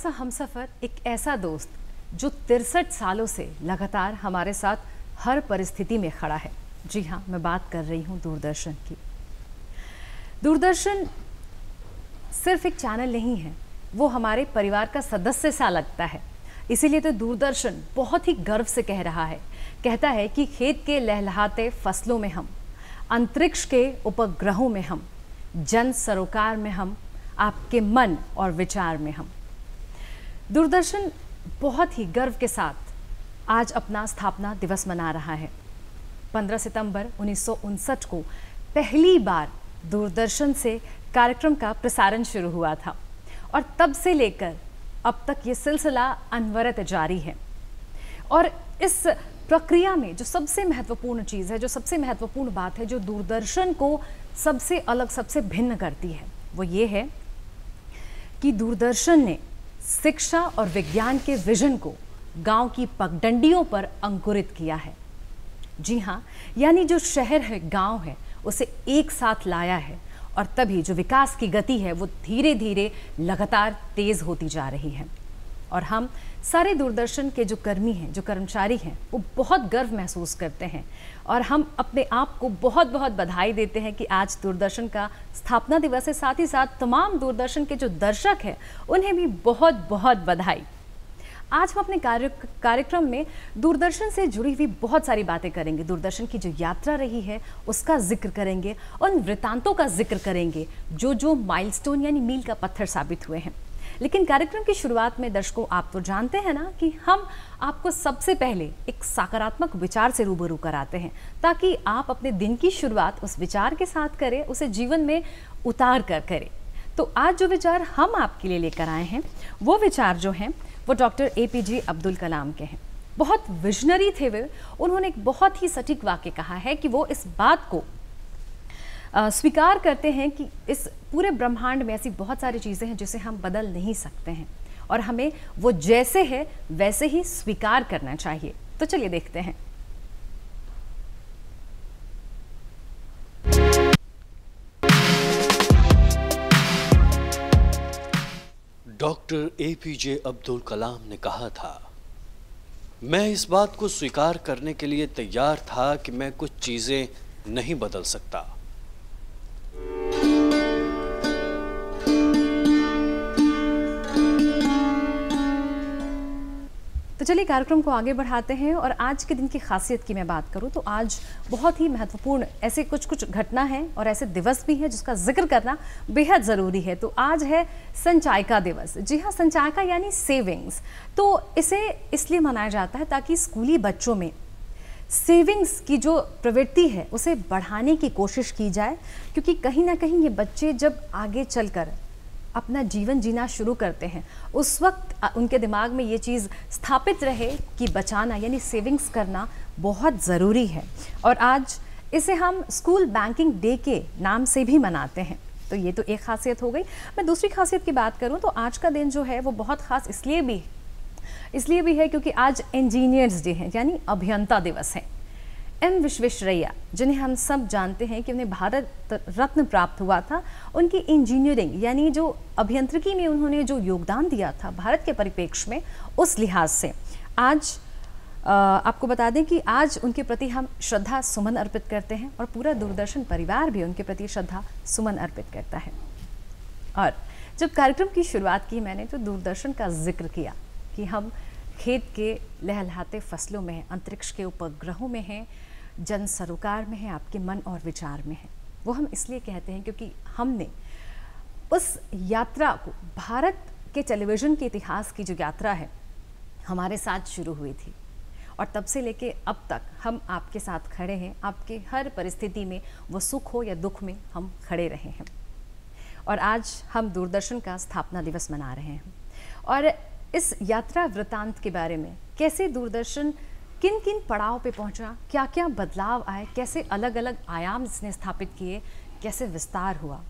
ऐसा हमसफ़र एक ऐसा दोस्त जो तिरसठ सालों से लगातार हमारे साथ हर परिस्थिति में खड़ा है जी हाँ मैं बात कर रही हूँ दूरदर्शन की दूरदर्शन सिर्फ एक चैनल नहीं है वो हमारे परिवार का सदस्य सा लगता है इसीलिए तो दूरदर्शन बहुत ही गर्व से कह रहा है कहता है कि खेत के लहलहाते फसलों में हम अंतरिक्ष के उपग्रहों में हम जन सरोकार में हम आपके मन और विचार में हम दूरदर्शन बहुत ही गर्व के साथ आज अपना स्थापना दिवस मना रहा है 15 सितंबर उन्नीस को पहली बार दूरदर्शन से कार्यक्रम का प्रसारण शुरू हुआ था और तब से लेकर अब तक ये सिलसिला अनवरत जारी है और इस प्रक्रिया में जो सबसे महत्वपूर्ण चीज़ है जो सबसे महत्वपूर्ण बात है जो दूरदर्शन को सबसे अलग सबसे भिन्न करती है वो ये है कि दूरदर्शन ने शिक्षा और विज्ञान के विजन को गांव की पगडंडियों पर अंकुरित किया है जी हाँ यानी जो शहर है गांव है उसे एक साथ लाया है और तभी जो विकास की गति है वो धीरे धीरे लगातार तेज़ होती जा रही है और हम सारे दूरदर्शन के जो कर्मी हैं जो कर्मचारी हैं वो बहुत गर्व महसूस करते हैं और हम अपने आप को बहुत बहुत बधाई देते हैं कि आज दूरदर्शन का स्थापना दिवस है साथ ही साथ तमाम दूरदर्शन के जो दर्शक हैं उन्हें भी बहुत बहुत बधाई आज हम अपने कार्य कार्यक्रम में दूरदर्शन से जुड़ी हुई बहुत सारी बातें करेंगे दूरदर्शन की जो यात्रा रही है उसका जिक्र करेंगे उन वृत्तांतों का जिक्र करेंगे जो जो माइलस्टोन यानी मील का पत्थर साबित हुए हैं लेकिन कार्यक्रम की शुरुआत में दर्शकों आप तो जानते हैं ना कि हम आपको सबसे पहले एक सकारात्मक विचार से रूबरू कराते हैं ताकि आप अपने दिन की शुरुआत उस विचार के साथ करें उसे जीवन में उतार कर करें तो आज जो विचार हम आपके लिए लेकर आए हैं वो विचार जो हैं वो doctor A P J Abdul Kalam के हैं बहुत विजनरी थे वे उन्होंने एक बहुत ही सटीक वाक्य कहा है कि वो इस बात को स्वीकार करते हैं कि इस पूरे ब्रह्मांड में ऐसी बहुत सारी चीज़ें हैं जिसे हम बदल नहीं सकते हैं और हमें वो जैसे है वैसे ही स्वीकार करना चाहिए तो चलिए देखते हैं doctor A P J Abdul Kalam ने कहा था मैं इस बात को स्वीकार करने के लिए तैयार था कि मैं कुछ चीज़ें नहीं बदल सकता तो चलिए कार्यक्रम को आगे बढ़ाते हैं और आज के दिन की खासियत की मैं बात करूँ तो आज बहुत ही महत्वपूर्ण ऐसे कुछ कुछ घटना है और ऐसे दिवस भी हैं जिसका जिक्र करना बेहद ज़रूरी है तो आज है संचायिका दिवस जी हाँ संचायिका यानी सेविंग्स तो इसे इसलिए मनाया जाता है ताकि स्कूली बच्चों में सेविंग्स की जो प्रवृत्ति है उसे बढ़ाने की कोशिश की जाए क्योंकि कहीं ना कहीं ये बच्चे जब आगे चलकर अपना जीवन जीना शुरू करते हैं उस वक्त उनके दिमाग में ये चीज़ स्थापित रहे कि बचाना यानी सेविंग्स करना बहुत ज़रूरी है और आज इसे हम स्कूल बैंकिंग डे के नाम से भी मनाते हैं तो ये तो एक खासियत हो गई मैं दूसरी खासियत की बात करूँ तो आज का दिन जो है वो बहुत ख़ास इसलिए भी इसलिए भी है क्योंकि आज इंजीनियर्स डे हैं यानी अभियंता दिवस है एम विश्वेश्वरैया जिन्हें हम सब जानते हैं कि उन्हें भारत रत्न प्राप्त हुआ था उनकी इंजीनियरिंग यानी जो अभियंत्रिकी में उन्होंने जो योगदान दिया था भारत के परिप्रेक्ष्य में उस लिहाज से आज आपको बता दें कि आज उनके प्रति हम श्रद्धा सुमन अर्पित करते हैं और पूरा दूरदर्शन परिवार भी उनके प्रति श्रद्धा सुमन अर्पित करता है और जब कार्यक्रम की शुरुआत की मैंने तो दूरदर्शन का जिक्र किया कि हम खेत के लहलहाते फसलों में हैं अंतरिक्ष के उपग्रहों में हैं जन सरोकार में हैं आपके मन और विचार में हैं वो हम इसलिए कहते हैं क्योंकि हमने उस यात्रा को भारत के टेलीविज़न के इतिहास की जो यात्रा है हमारे साथ शुरू हुई थी और तब से लेके अब तक हम आपके साथ खड़े हैं आपके हर परिस्थिति में वो सुख हो या दुख में हम खड़े रहे हैं और आज हम दूरदर्शन का स्थापना दिवस मना रहे हैं और इस यात्रा वृतांत के बारे में कैसे दूरदर्शन किन किन पड़ाव पे पहुंचा क्या क्या बदलाव आए कैसे अलग अलग आयाम इसने स्थापित किए कैसे विस्तार हुआ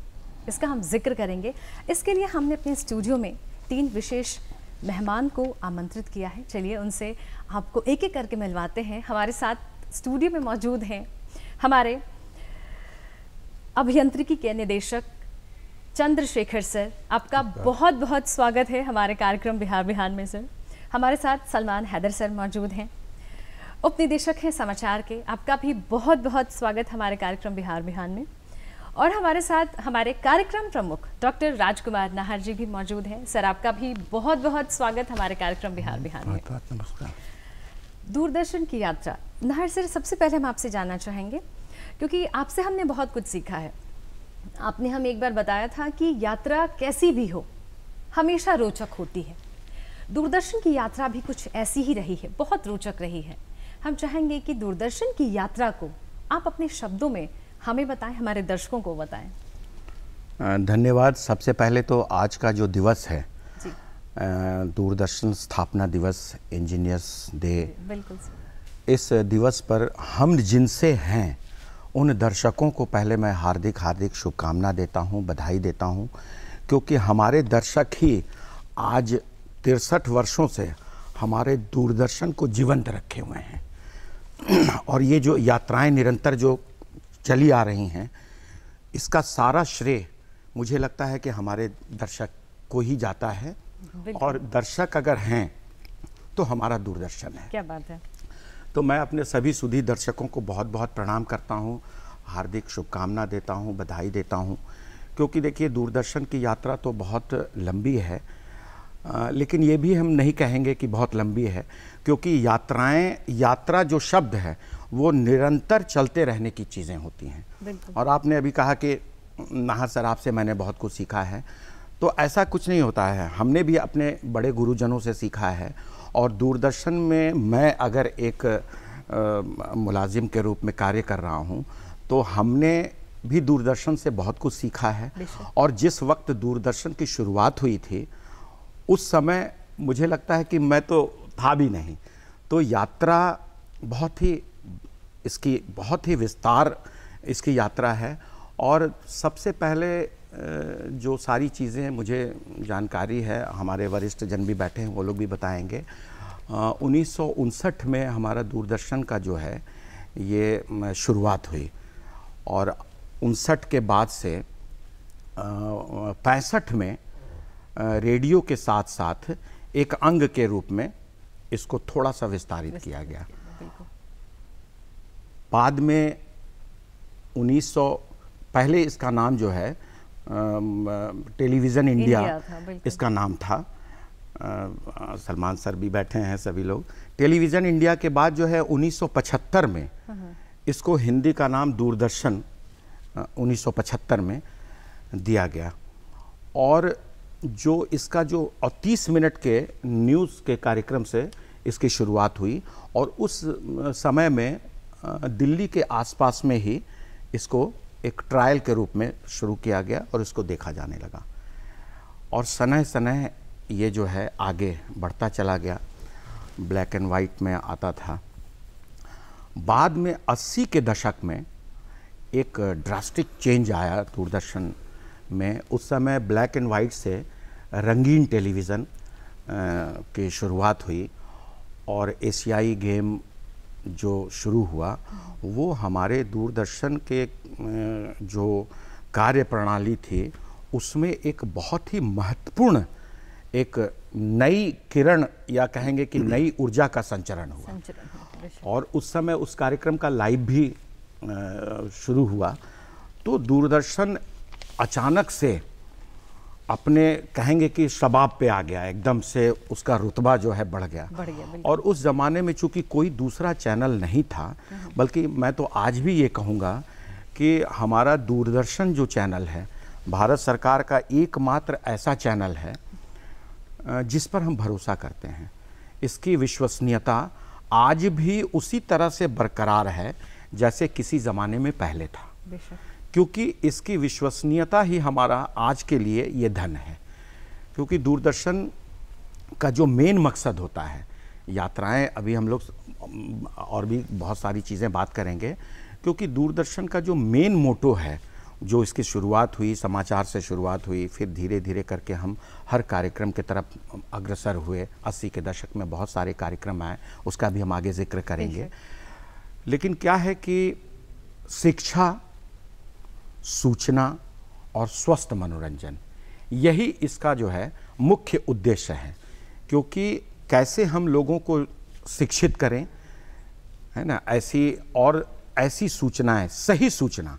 इसका हम जिक्र करेंगे इसके लिए हमने अपने स्टूडियो में तीन विशेष मेहमान को आमंत्रित किया है चलिए उनसे आपको एक एक करके मिलवाते हैं हमारे साथ स्टूडियो में मौजूद हैं हमारे अभियंत्रिकी के निदेशक चंद्रशेखर सर आपका बहुत बहुत स्वागत है हमारे कार्यक्रम बिहार बिहार में सर हमारे साथ सलमान हैदर सर मौजूद हैं उपनिदेशक हैं समाचार के आपका भी बहुत बहुत स्वागत हमारे कार्यक्रम बिहार बिहान में और हमारे साथ हमारे कार्यक्रम प्रमुख डॉक्टर राजकुमार नाहर जी भी मौजूद हैं सर आपका भी बहुत बहुत स्वागत हमारे कार्यक्रम बिहार बिहार में दूरदर्शन की यात्रा नाहर सर सबसे पहले हम आपसे जानना चाहेंगे क्योंकि आपसे हमने बहुत कुछ सीखा है आपने हम एक बार बताया था कि यात्रा कैसी भी हो हमेशा रोचक होती है दूरदर्शन की यात्रा भी कुछ ऐसी ही रही है बहुत रोचक रही है हम चाहेंगे कि दूरदर्शन की यात्रा को आप अपने शब्दों में हमें बताएं हमारे दर्शकों को बताएं धन्यवाद सबसे पहले तो आज का जो दिवस है दूरदर्शन स्थापना दिवस इंजीनियर्स डे बिल्कुल इस दिवस पर हम जिनसे हैं उन दर्शकों को पहले मैं हार्दिक हार्दिक शुभकामना देता हूं बधाई देता हूं क्योंकि हमारे दर्शक ही आज तिरसठ वर्षों से हमारे दूरदर्शन को जीवंत रखे हुए हैं और ये जो यात्राएं निरंतर जो चली आ रही हैं इसका सारा श्रेय मुझे लगता है कि हमारे दर्शक को ही जाता है और दर्शक अगर हैं तो हमारा दूरदर्शन है क्या बात है तो मैं अपने सभी सुधी दर्शकों को बहुत बहुत प्रणाम करता हूँ हार्दिक शुभकामना देता हूँ बधाई देता हूँ क्योंकि देखिए दूरदर्शन की यात्रा तो बहुत लंबी है लेकिन ये भी हम नहीं कहेंगे कि बहुत लंबी है क्योंकि यात्राएं यात्रा जो शब्द है वो निरंतर चलते रहने की चीज़ें होती हैं और आपने अभी कहा कि नाहर सर आपसे मैंने बहुत कुछ सीखा है तो ऐसा कुछ नहीं होता है हमने भी अपने बड़े गुरुजनों से सीखा है और दूरदर्शन में मैं अगर एक आ, मुलाजिम के रूप में कार्य कर रहा हूँ तो हमने भी दूरदर्शन से बहुत कुछ सीखा है और जिस वक्त दूरदर्शन की शुरुआत हुई थी उस समय मुझे लगता है कि मैं तो था भी नहीं तो यात्रा बहुत ही इसकी बहुत ही विस्तार इसकी यात्रा है और सबसे पहले जो सारी चीज़ें मुझे जानकारी है हमारे वरिष्ठ जन भी बैठे हैं वो लोग भी बताएंगे उन्नीस में हमारा दूरदर्शन का जो है ये शुरुआत हुई और उनसठ के बाद से पैंसठ में रेडियो के साथ साथ एक अंग के रूप में इसको थोड़ा सा विस्तारित किया गया बाद में 1900 पहले इसका नाम जो है टेलीविज़न इंडिया, इंडिया इसका नाम था सलमान सर भी बैठे हैं सभी लोग टेलीविज़न इंडिया के बाद जो है 1975 में हाँ, हाँ। इसको हिंदी का नाम दूरदर्शन 1975 में दिया गया और जो इसका जो तीस मिनट के न्यूज़ के कार्यक्रम से इसकी शुरुआत हुई और उस समय में दिल्ली के आसपास में ही इसको एक ट्रायल के रूप में शुरू किया गया और इसको देखा जाने लगा और सनह सनह ये जो है आगे बढ़ता चला गया ब्लैक एंड वाइट में आता था बाद में 80 के दशक में एक ड्रास्टिक चेंज आया दूरदर्शन में उस समय ब्लैक एंड वाइट से रंगीन टेलीविज़न की शुरुआत हुई और एशियाई गेम जो शुरू हुआ वो हमारे दूरदर्शन के जो कार्य प्रणाली थी उसमें एक बहुत ही महत्वपूर्ण एक नई किरण या कहेंगे कि नई ऊर्जा का संचरण हुआ और उस समय उस कार्यक्रम का लाइव भी शुरू हुआ तो दूरदर्शन अचानक से अपने कहेंगे कि शबाब पे आ गया एकदम से उसका रुतबा जो है बढ़ गया बढ़ गया और उस ज़माने में चूंकि कोई दूसरा चैनल नहीं था हम्म। बल्कि मैं तो आज भी ये कहूँगा कि हमारा दूरदर्शन जो चैनल है भारत सरकार का एकमात्र ऐसा चैनल है जिस पर हम भरोसा करते हैं इसकी विश्वसनीयता आज भी उसी तरह से बरकरार है जैसे किसी ज़माने में पहले था बेशक क्योंकि इसकी विश्वसनीयता ही हमारा आज के लिए ये धन है क्योंकि दूरदर्शन का जो मेन मकसद होता है यात्राएं अभी हम लोग और भी बहुत सारी चीज़ें बात करेंगे क्योंकि दूरदर्शन का जो मेन मोटो है जो इसकी शुरुआत हुई समाचार से शुरुआत हुई फिर धीरे धीरे करके हम हर कार्यक्रम के तरफ अग्रसर हुए अस्सी के दशक में बहुत सारे कार्यक्रम आए उसका भी हम आगे जिक्र करेंगे लेकिन क्या है कि शिक्षा सूचना और स्वस्थ मनोरंजन यही इसका जो है मुख्य उद्देश्य है क्योंकि कैसे हम लोगों को शिक्षित करें है ना ऐसी और ऐसी सूचनाएं सही सूचना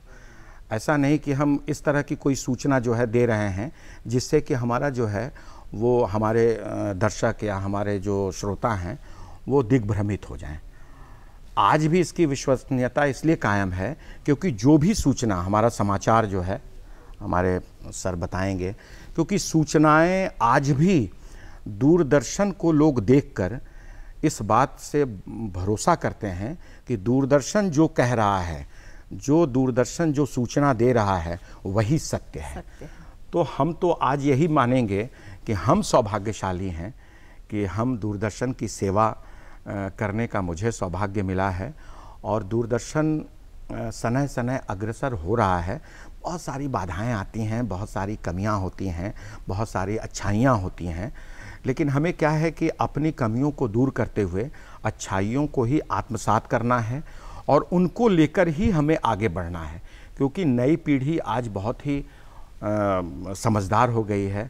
ऐसा नहीं कि हम इस तरह की कोई सूचना जो है दे रहे हैं जिससे कि हमारा जो है वो हमारे दर्शक या हमारे जो श्रोता हैं वो दिग्भ्रमित हो जाएं आज भी इसकी विश्वसनीयता इसलिए कायम है क्योंकि जो भी सूचना हमारा समाचार जो है हमारे सर बताएंगे क्योंकि सूचनाएं आज भी दूरदर्शन को लोग देखकर इस बात से भरोसा करते हैं कि दूरदर्शन जो कह रहा है जो दूरदर्शन जो सूचना दे रहा है वही सत्य है, सत्य है। तो हम तो आज यही मानेंगे कि हम सौभाग्यशाली हैं कि हम दूरदर्शन की सेवा करने का मुझे सौभाग्य मिला है और दूरदर्शन सनह सनह अग्रसर हो रहा है बहुत सारी बाधाएं आती हैं बहुत सारी कमियां होती हैं बहुत सारी अच्छाइयां होती हैं लेकिन हमें क्या है कि अपनी कमियों को दूर करते हुए अच्छाइयों को ही आत्मसात करना है और उनको लेकर ही हमें आगे बढ़ना है क्योंकि नई पीढ़ी आज बहुत ही आ, समझदार हो गई है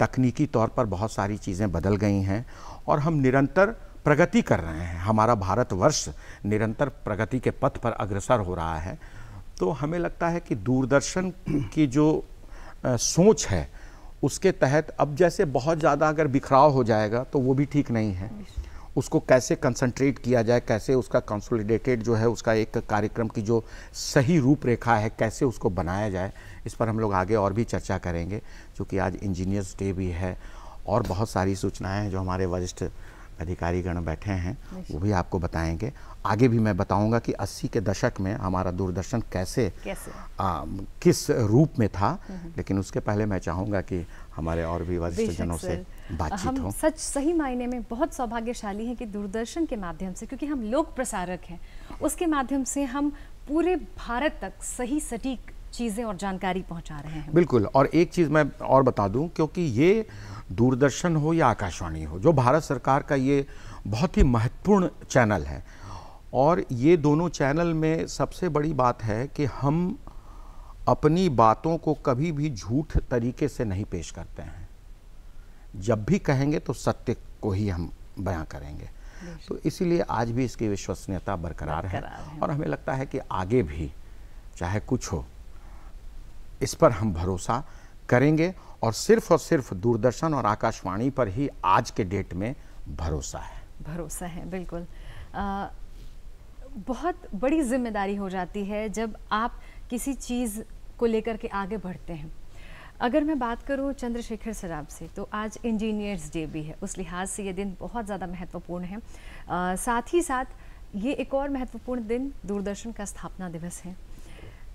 तकनीकी तौर पर बहुत सारी चीज़ें बदल गई हैं और हम निरंतर प्रगति कर रहे हैं हमारा भारतवर्ष निरंतर प्रगति के पथ पर अग्रसर हो रहा है तो हमें लगता है कि दूरदर्शन की जो आ, सोच है उसके तहत अब जैसे बहुत ज़्यादा अगर बिखराव हो जाएगा तो वो भी ठीक नहीं है उसको कैसे कंसंट्रेट किया जाए कैसे उसका कंसोलिडेटेड जो है उसका एक कार्यक्रम की जो सही रूपरेखा है कैसे उसको बनाया जाए इस पर हम लोग आगे और भी चर्चा करेंगे क्योंकि आज इंजीनियर्स डे भी है और बहुत सारी सूचनाएं हैं जो हमारे वरिष्ठ अधिकारीगण बैठे हैं वो भी आपको बताएंगे आगे भी मैं बताऊंगा कि 80 के दशक में हमारा दूरदर्शन कैसे, कैसे? आ, किस रूप में था हम्म। लेकिन उसके पहले मैं चाहूंगा कि हमारे और भी वरिष्ठ जनों से बातचीत हो सच सही मायने में बहुत सौभाग्यशाली है कि दूरदर्शन के माध्यम से क्योंकि हम लोक प्रसारक हैं उसके माध्यम से हम पूरे भारत तक सही सटीक चीज़ें और जानकारी पहुंचा रहे हैं बिल्कुल और एक चीज़ मैं और बता दूं क्योंकि ये दूरदर्शन हो या आकाशवाणी हो जो भारत सरकार का ये बहुत ही महत्वपूर्ण चैनल है और ये दोनों चैनल में सबसे बड़ी बात है कि हम अपनी बातों को कभी भी झूठ तरीके से नहीं पेश करते हैं जब भी कहेंगे तो सत्य को ही हम बयां करेंगे तो इसीलिए आज भी इसकी विश्वसनीयता बरकरार, बरकरार है।, है और हमें लगता है कि आगे भी चाहे कुछ हो इस पर हम भरोसा करेंगे और सिर्फ और सिर्फ दूरदर्शन और आकाशवाणी पर ही आज के डेट में भरोसा है भरोसा है बिल्कुल आ, बहुत बड़ी जिम्मेदारी हो जाती है जब आप किसी चीज़ को लेकर के आगे बढ़ते हैं अगर मैं बात करूं चंद्रशेखर सराब से तो आज इंजीनियर्स डे भी है उस लिहाज से ये दिन बहुत ज़्यादा महत्वपूर्ण है आ, साथ ही साथ ये एक और महत्वपूर्ण दिन दूरदर्शन का स्थापना दिवस है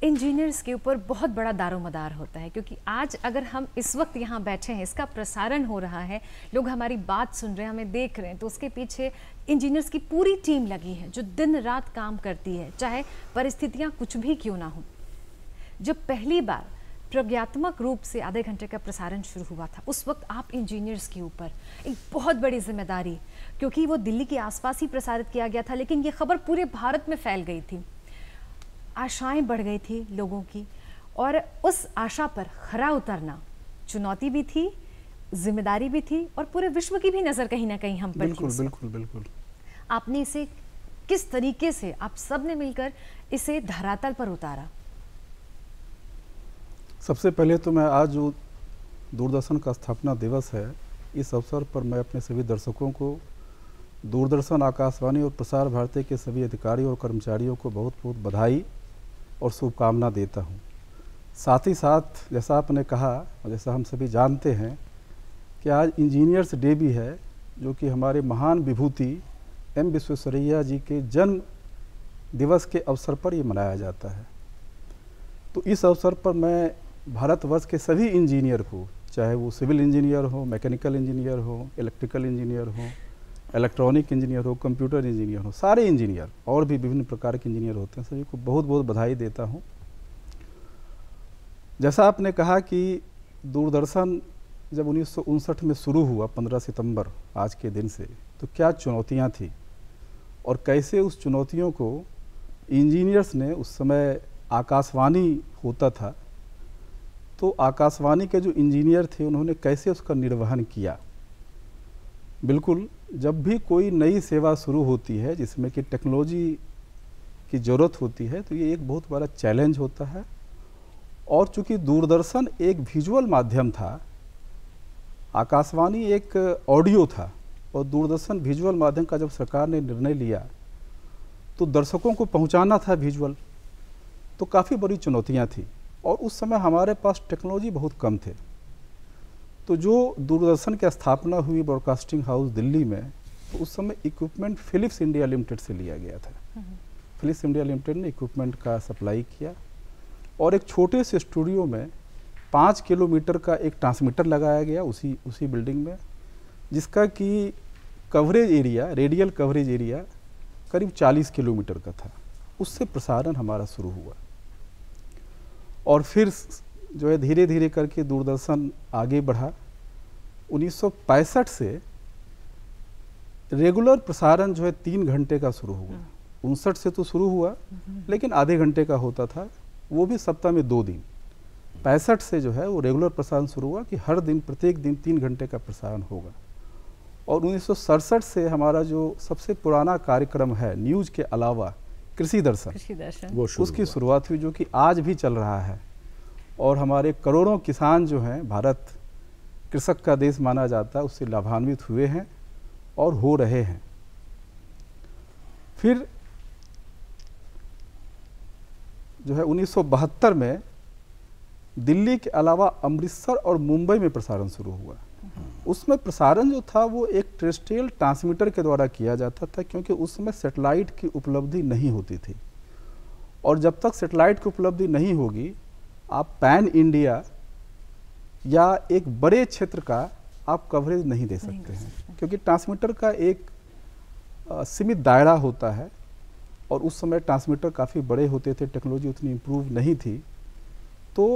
इंजीनियर्स के ऊपर बहुत बड़ा दारोमदार होता है क्योंकि आज अगर हम इस वक्त यहाँ बैठे हैं इसका प्रसारण हो रहा है लोग हमारी बात सुन रहे हैं हमें देख रहे हैं तो उसके पीछे इंजीनियर्स की पूरी टीम लगी है जो दिन रात काम करती है चाहे परिस्थितियाँ कुछ भी क्यों ना हों जब पहली बार प्रज्ञात्मक रूप से आधे घंटे का प्रसारण शुरू हुआ था उस वक्त आप इंजीनियर्स के ऊपर एक बहुत बड़ी जिम्मेदारी क्योंकि वो दिल्ली के आसपास ही प्रसारित किया गया था लेकिन ये खबर पूरे भारत में फैल गई थी आशाएं बढ़ गई थी लोगों की और उस आशा पर खरा उतरना चुनौती भी थी जिम्मेदारी भी थी और पूरे विश्व की भी नज़र कहीं ना कहीं हम पर बिल्कुल बिल्कुल बिल्कुल आपने इसे किस तरीके से आप सब ने मिलकर इसे धरातल पर उतारा सबसे पहले तो मैं आज जो दूरदर्शन का स्थापना दिवस है इस अवसर पर मैं अपने सभी दर्शकों को दूरदर्शन आकाशवाणी और प्रसार भारती के सभी अधिकारियों और कर्मचारियों को बहुत बहुत बधाई और शुभकामना देता हूँ साथ ही साथ जैसा आपने कहा और जैसा हम सभी जानते हैं कि आज इंजीनियर्स डे भी है जो कि हमारे महान विभूति एम विश्वेश्वरैया जी के जन्म दिवस के अवसर पर ये मनाया जाता है तो इस अवसर पर मैं भारतवर्ष के सभी इंजीनियर को चाहे वो सिविल इंजीनियर हो मैकेनिकल इंजीनियर हो इलेक्ट्रिकल इंजीनियर हो इलेक्ट्रॉनिक इंजीनियर हो कंप्यूटर इंजीनियर हो सारे इंजीनियर और भी विभिन्न प्रकार के इंजीनियर होते हैं सभी को बहुत बहुत बधाई देता हूँ जैसा आपने कहा कि दूरदर्शन जब उन्नीस में शुरू हुआ 15 सितंबर आज के दिन से तो क्या चुनौतियाँ थी और कैसे उस चुनौतियों को इंजीनियर्स ने उस समय आकाशवाणी होता था तो आकाशवाणी के जो इंजीनियर थे उन्होंने कैसे उसका निर्वहन किया बिल्कुल जब भी कोई नई सेवा शुरू होती है जिसमें कि टेक्नोलॉजी की ज़रूरत होती है तो ये एक बहुत बड़ा चैलेंज होता है और चूंकि दूरदर्शन एक विजुअल माध्यम था आकाशवाणी एक ऑडियो था और दूरदर्शन विजुअल माध्यम का जब सरकार ने निर्णय लिया तो दर्शकों को पहुंचाना था विजुअल तो काफ़ी बड़ी चुनौतियां थी और उस समय हमारे पास टेक्नोलॉजी बहुत कम थे तो जो दूरदर्शन की स्थापना हुई ब्रॉडकास्टिंग हाउस दिल्ली में तो उस समय इक्विपमेंट फिलिप्स इंडिया लिमिटेड से लिया गया था फिलिप्स इंडिया लिमिटेड ने इक्विपमेंट का सप्लाई किया और एक छोटे से स्टूडियो में पाँच किलोमीटर का एक ट्रांसमीटर लगाया गया उसी उसी बिल्डिंग में जिसका कि coverage area radial coverage area करीब 40 किलोमीटर का था उससे प्रसारण हमारा शुरू हुआ और फिर जो है धीरे धीरे करके दूरदर्शन आगे बढ़ा 1965 से रेगुलर प्रसारण जो है तीन घंटे का शुरू हुआ हाँ। उनसठ से तो शुरू हुआ लेकिन आधे घंटे का होता था वो भी सप्ताह में दो दिन पैंसठ से जो है वो रेगुलर प्रसारण शुरू हुआ कि हर दिन प्रत्येक दिन तीन घंटे का प्रसारण होगा और उन्नीस से हमारा जो सबसे पुराना कार्यक्रम है न्यूज के अलावा कृषि दर्शन, कृषि दर्शन। वो उसकी शुरुआत हुई जो कि आज भी चल रहा है और हमारे करोड़ों किसान जो हैं भारत कृषक का देश माना जाता है उससे लाभान्वित हुए हैं और हो रहे हैं फिर जो है 1972 में दिल्ली के अलावा अमृतसर और मुंबई में प्रसारण शुरू हुआ उसमें प्रसारण जो था वो एक ट्रेस्टियल ट्रांसमीटर के द्वारा किया जाता था क्योंकि उसमें सेटेलाइट की उपलब्धि नहीं होती थी और जब तक सेटेलाइट की उपलब्धि नहीं होगी आप पैन इंडिया या एक बड़े क्षेत्र का आप कवरेज नहीं दे सकते नहीं दे हैं सकते। क्योंकि ट्रांसमीटर का एक सीमित दायरा होता है और उस समय ट्रांसमीटर काफ़ी बड़े होते थे टेक्नोलॉजी उतनी इम्प्रूव नहीं थी तो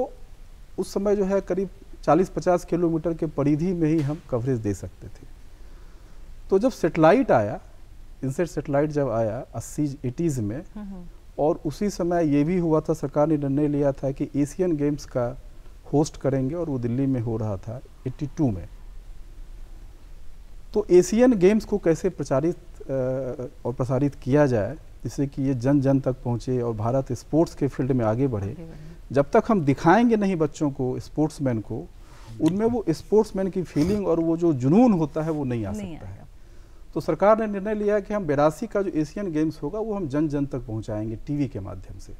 उस समय जो है करीब 40-50 किलोमीटर के परिधि में ही हम कवरेज दे सकते थे तो जब सेटेलाइट आया इनसेट सेटेलाइट जब आया अस्सी एटीज़ में हम्म, हम्म। और उसी समय ये भी हुआ था सरकार ने निर्णय लिया था कि एशियन गेम्स का होस्ट करेंगे और वो दिल्ली में हो रहा था 82 में तो एशियन गेम्स को कैसे प्रचारित और प्रसारित किया जाए जिससे कि ये जन जन तक पहुंचे और भारत स्पोर्ट्स के फील्ड में आगे बढ़े जब तक हम दिखाएंगे नहीं बच्चों को स्पोर्ट्समैन को उनमें वो स्पोर्ट्समैन की फीलिंग और वो जो जुनून होता है वो नहीं आ सकता है तो सरकार ने निर्णय लिया कि हम बेरासी का जो एशियन गेम्स होगा वो हम जन जन तक पहुँचाएंगे टीवी के माध्यम से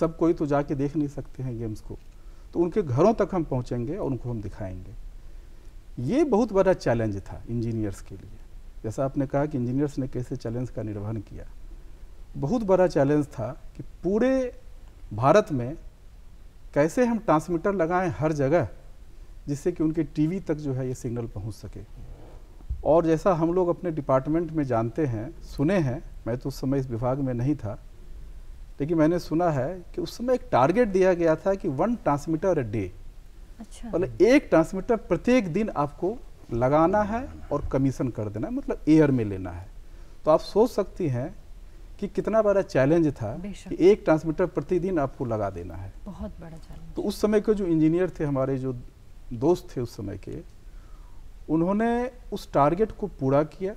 सब कोई तो जाके देख नहीं सकते हैं गेम्स को तो उनके घरों तक हम पहुँचेंगे और उनको हम दिखाएंगे ये बहुत बड़ा चैलेंज था इंजीनियर्स के लिए जैसा आपने कहा कि इंजीनियर्स ने कैसे चैलेंज का निर्वहन किया बहुत बड़ा चैलेंज था कि पूरे भारत में कैसे हम ट्रांसमीटर लगाएं हर जगह जिससे कि उनके टीवी तक जो है ये सिग्नल पहुंच सके और जैसा हम लोग अपने डिपार्टमेंट में जानते हैं सुने हैं मैं तो उस समय इस विभाग में नहीं था लेकिन मैंने सुना है कि उस समय एक टारगेट दिया गया था कि वन ट्रांसमीटर अ डे अच्छा मतलब एक ट्रांसमीटर प्रत्येक दिन आपको लगाना है और कमीशन कर देना है मतलब एयर में लेना है तो आप सोच सकती हैं कि कितना बड़ा चैलेंज था कि एक ट्रांसमीटर प्रतिदिन आपको लगा देना है बहुत बड़ा चैलेंज तो उस समय के जो इंजीनियर थे हमारे जो दोस्त थे उस समय के उन्होंने उस टारगेट को पूरा किया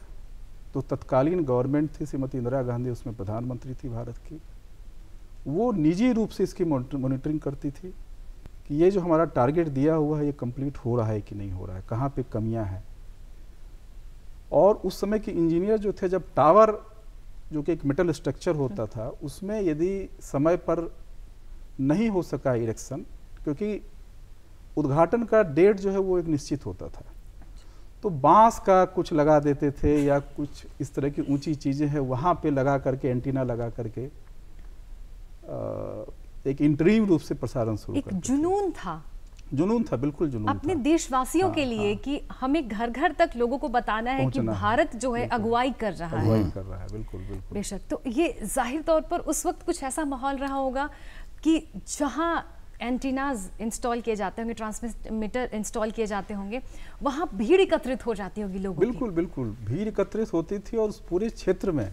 तो तत्कालीन गवर्नमेंट थी श्रीमती इंदिरा गांधी उसमें प्रधानमंत्री थी भारत की वो निजी रूप से इसकी मॉनिटरिंग करती थी कि ये जो हमारा टारगेट दिया हुआ है ये कंप्लीट हो रहा है कि नहीं हो रहा है कहाँ पे कमियां हैं और उस समय के इंजीनियर जो थे जब टावर जो कि एक मेटल स्ट्रक्चर होता हाँ। था उसमें यदि समय पर नहीं हो सका इरेक्शन क्योंकि उद्घाटन का डेट जो है वो एक निश्चित होता था तो बांस का कुछ लगा देते थे या कुछ इस तरह की ऊंची चीज़ें हैं वहाँ पे लगा करके एंटीना लगा करके एक इंट्रीम रूप से प्रसारण शुरू एक जुनून था जुनून था बिल्कुल जुनून अपने देशवासियों के हाँ, लिए हाँ, कि हमें घर घर तक लोगों को बताना है कि भारत जो है अगुवाई कर रहा अगुवाई है कर रहा है बिल्कुल बिल्कुल बेशक तो ये जाहिर तौर पर उस वक्त कुछ ऐसा माहौल रहा होगा कि जहाँ एंटीनाज इंस्टॉल किए जाते होंगे ट्रांसमीटर इंस्टॉल किए जाते होंगे वहाँ भीड़ एकत्रित हो जाती होगी लोगों बिल्कुल की। बिल्कुल भीड़ एकत्रित होती थी और उस पूरे क्षेत्र में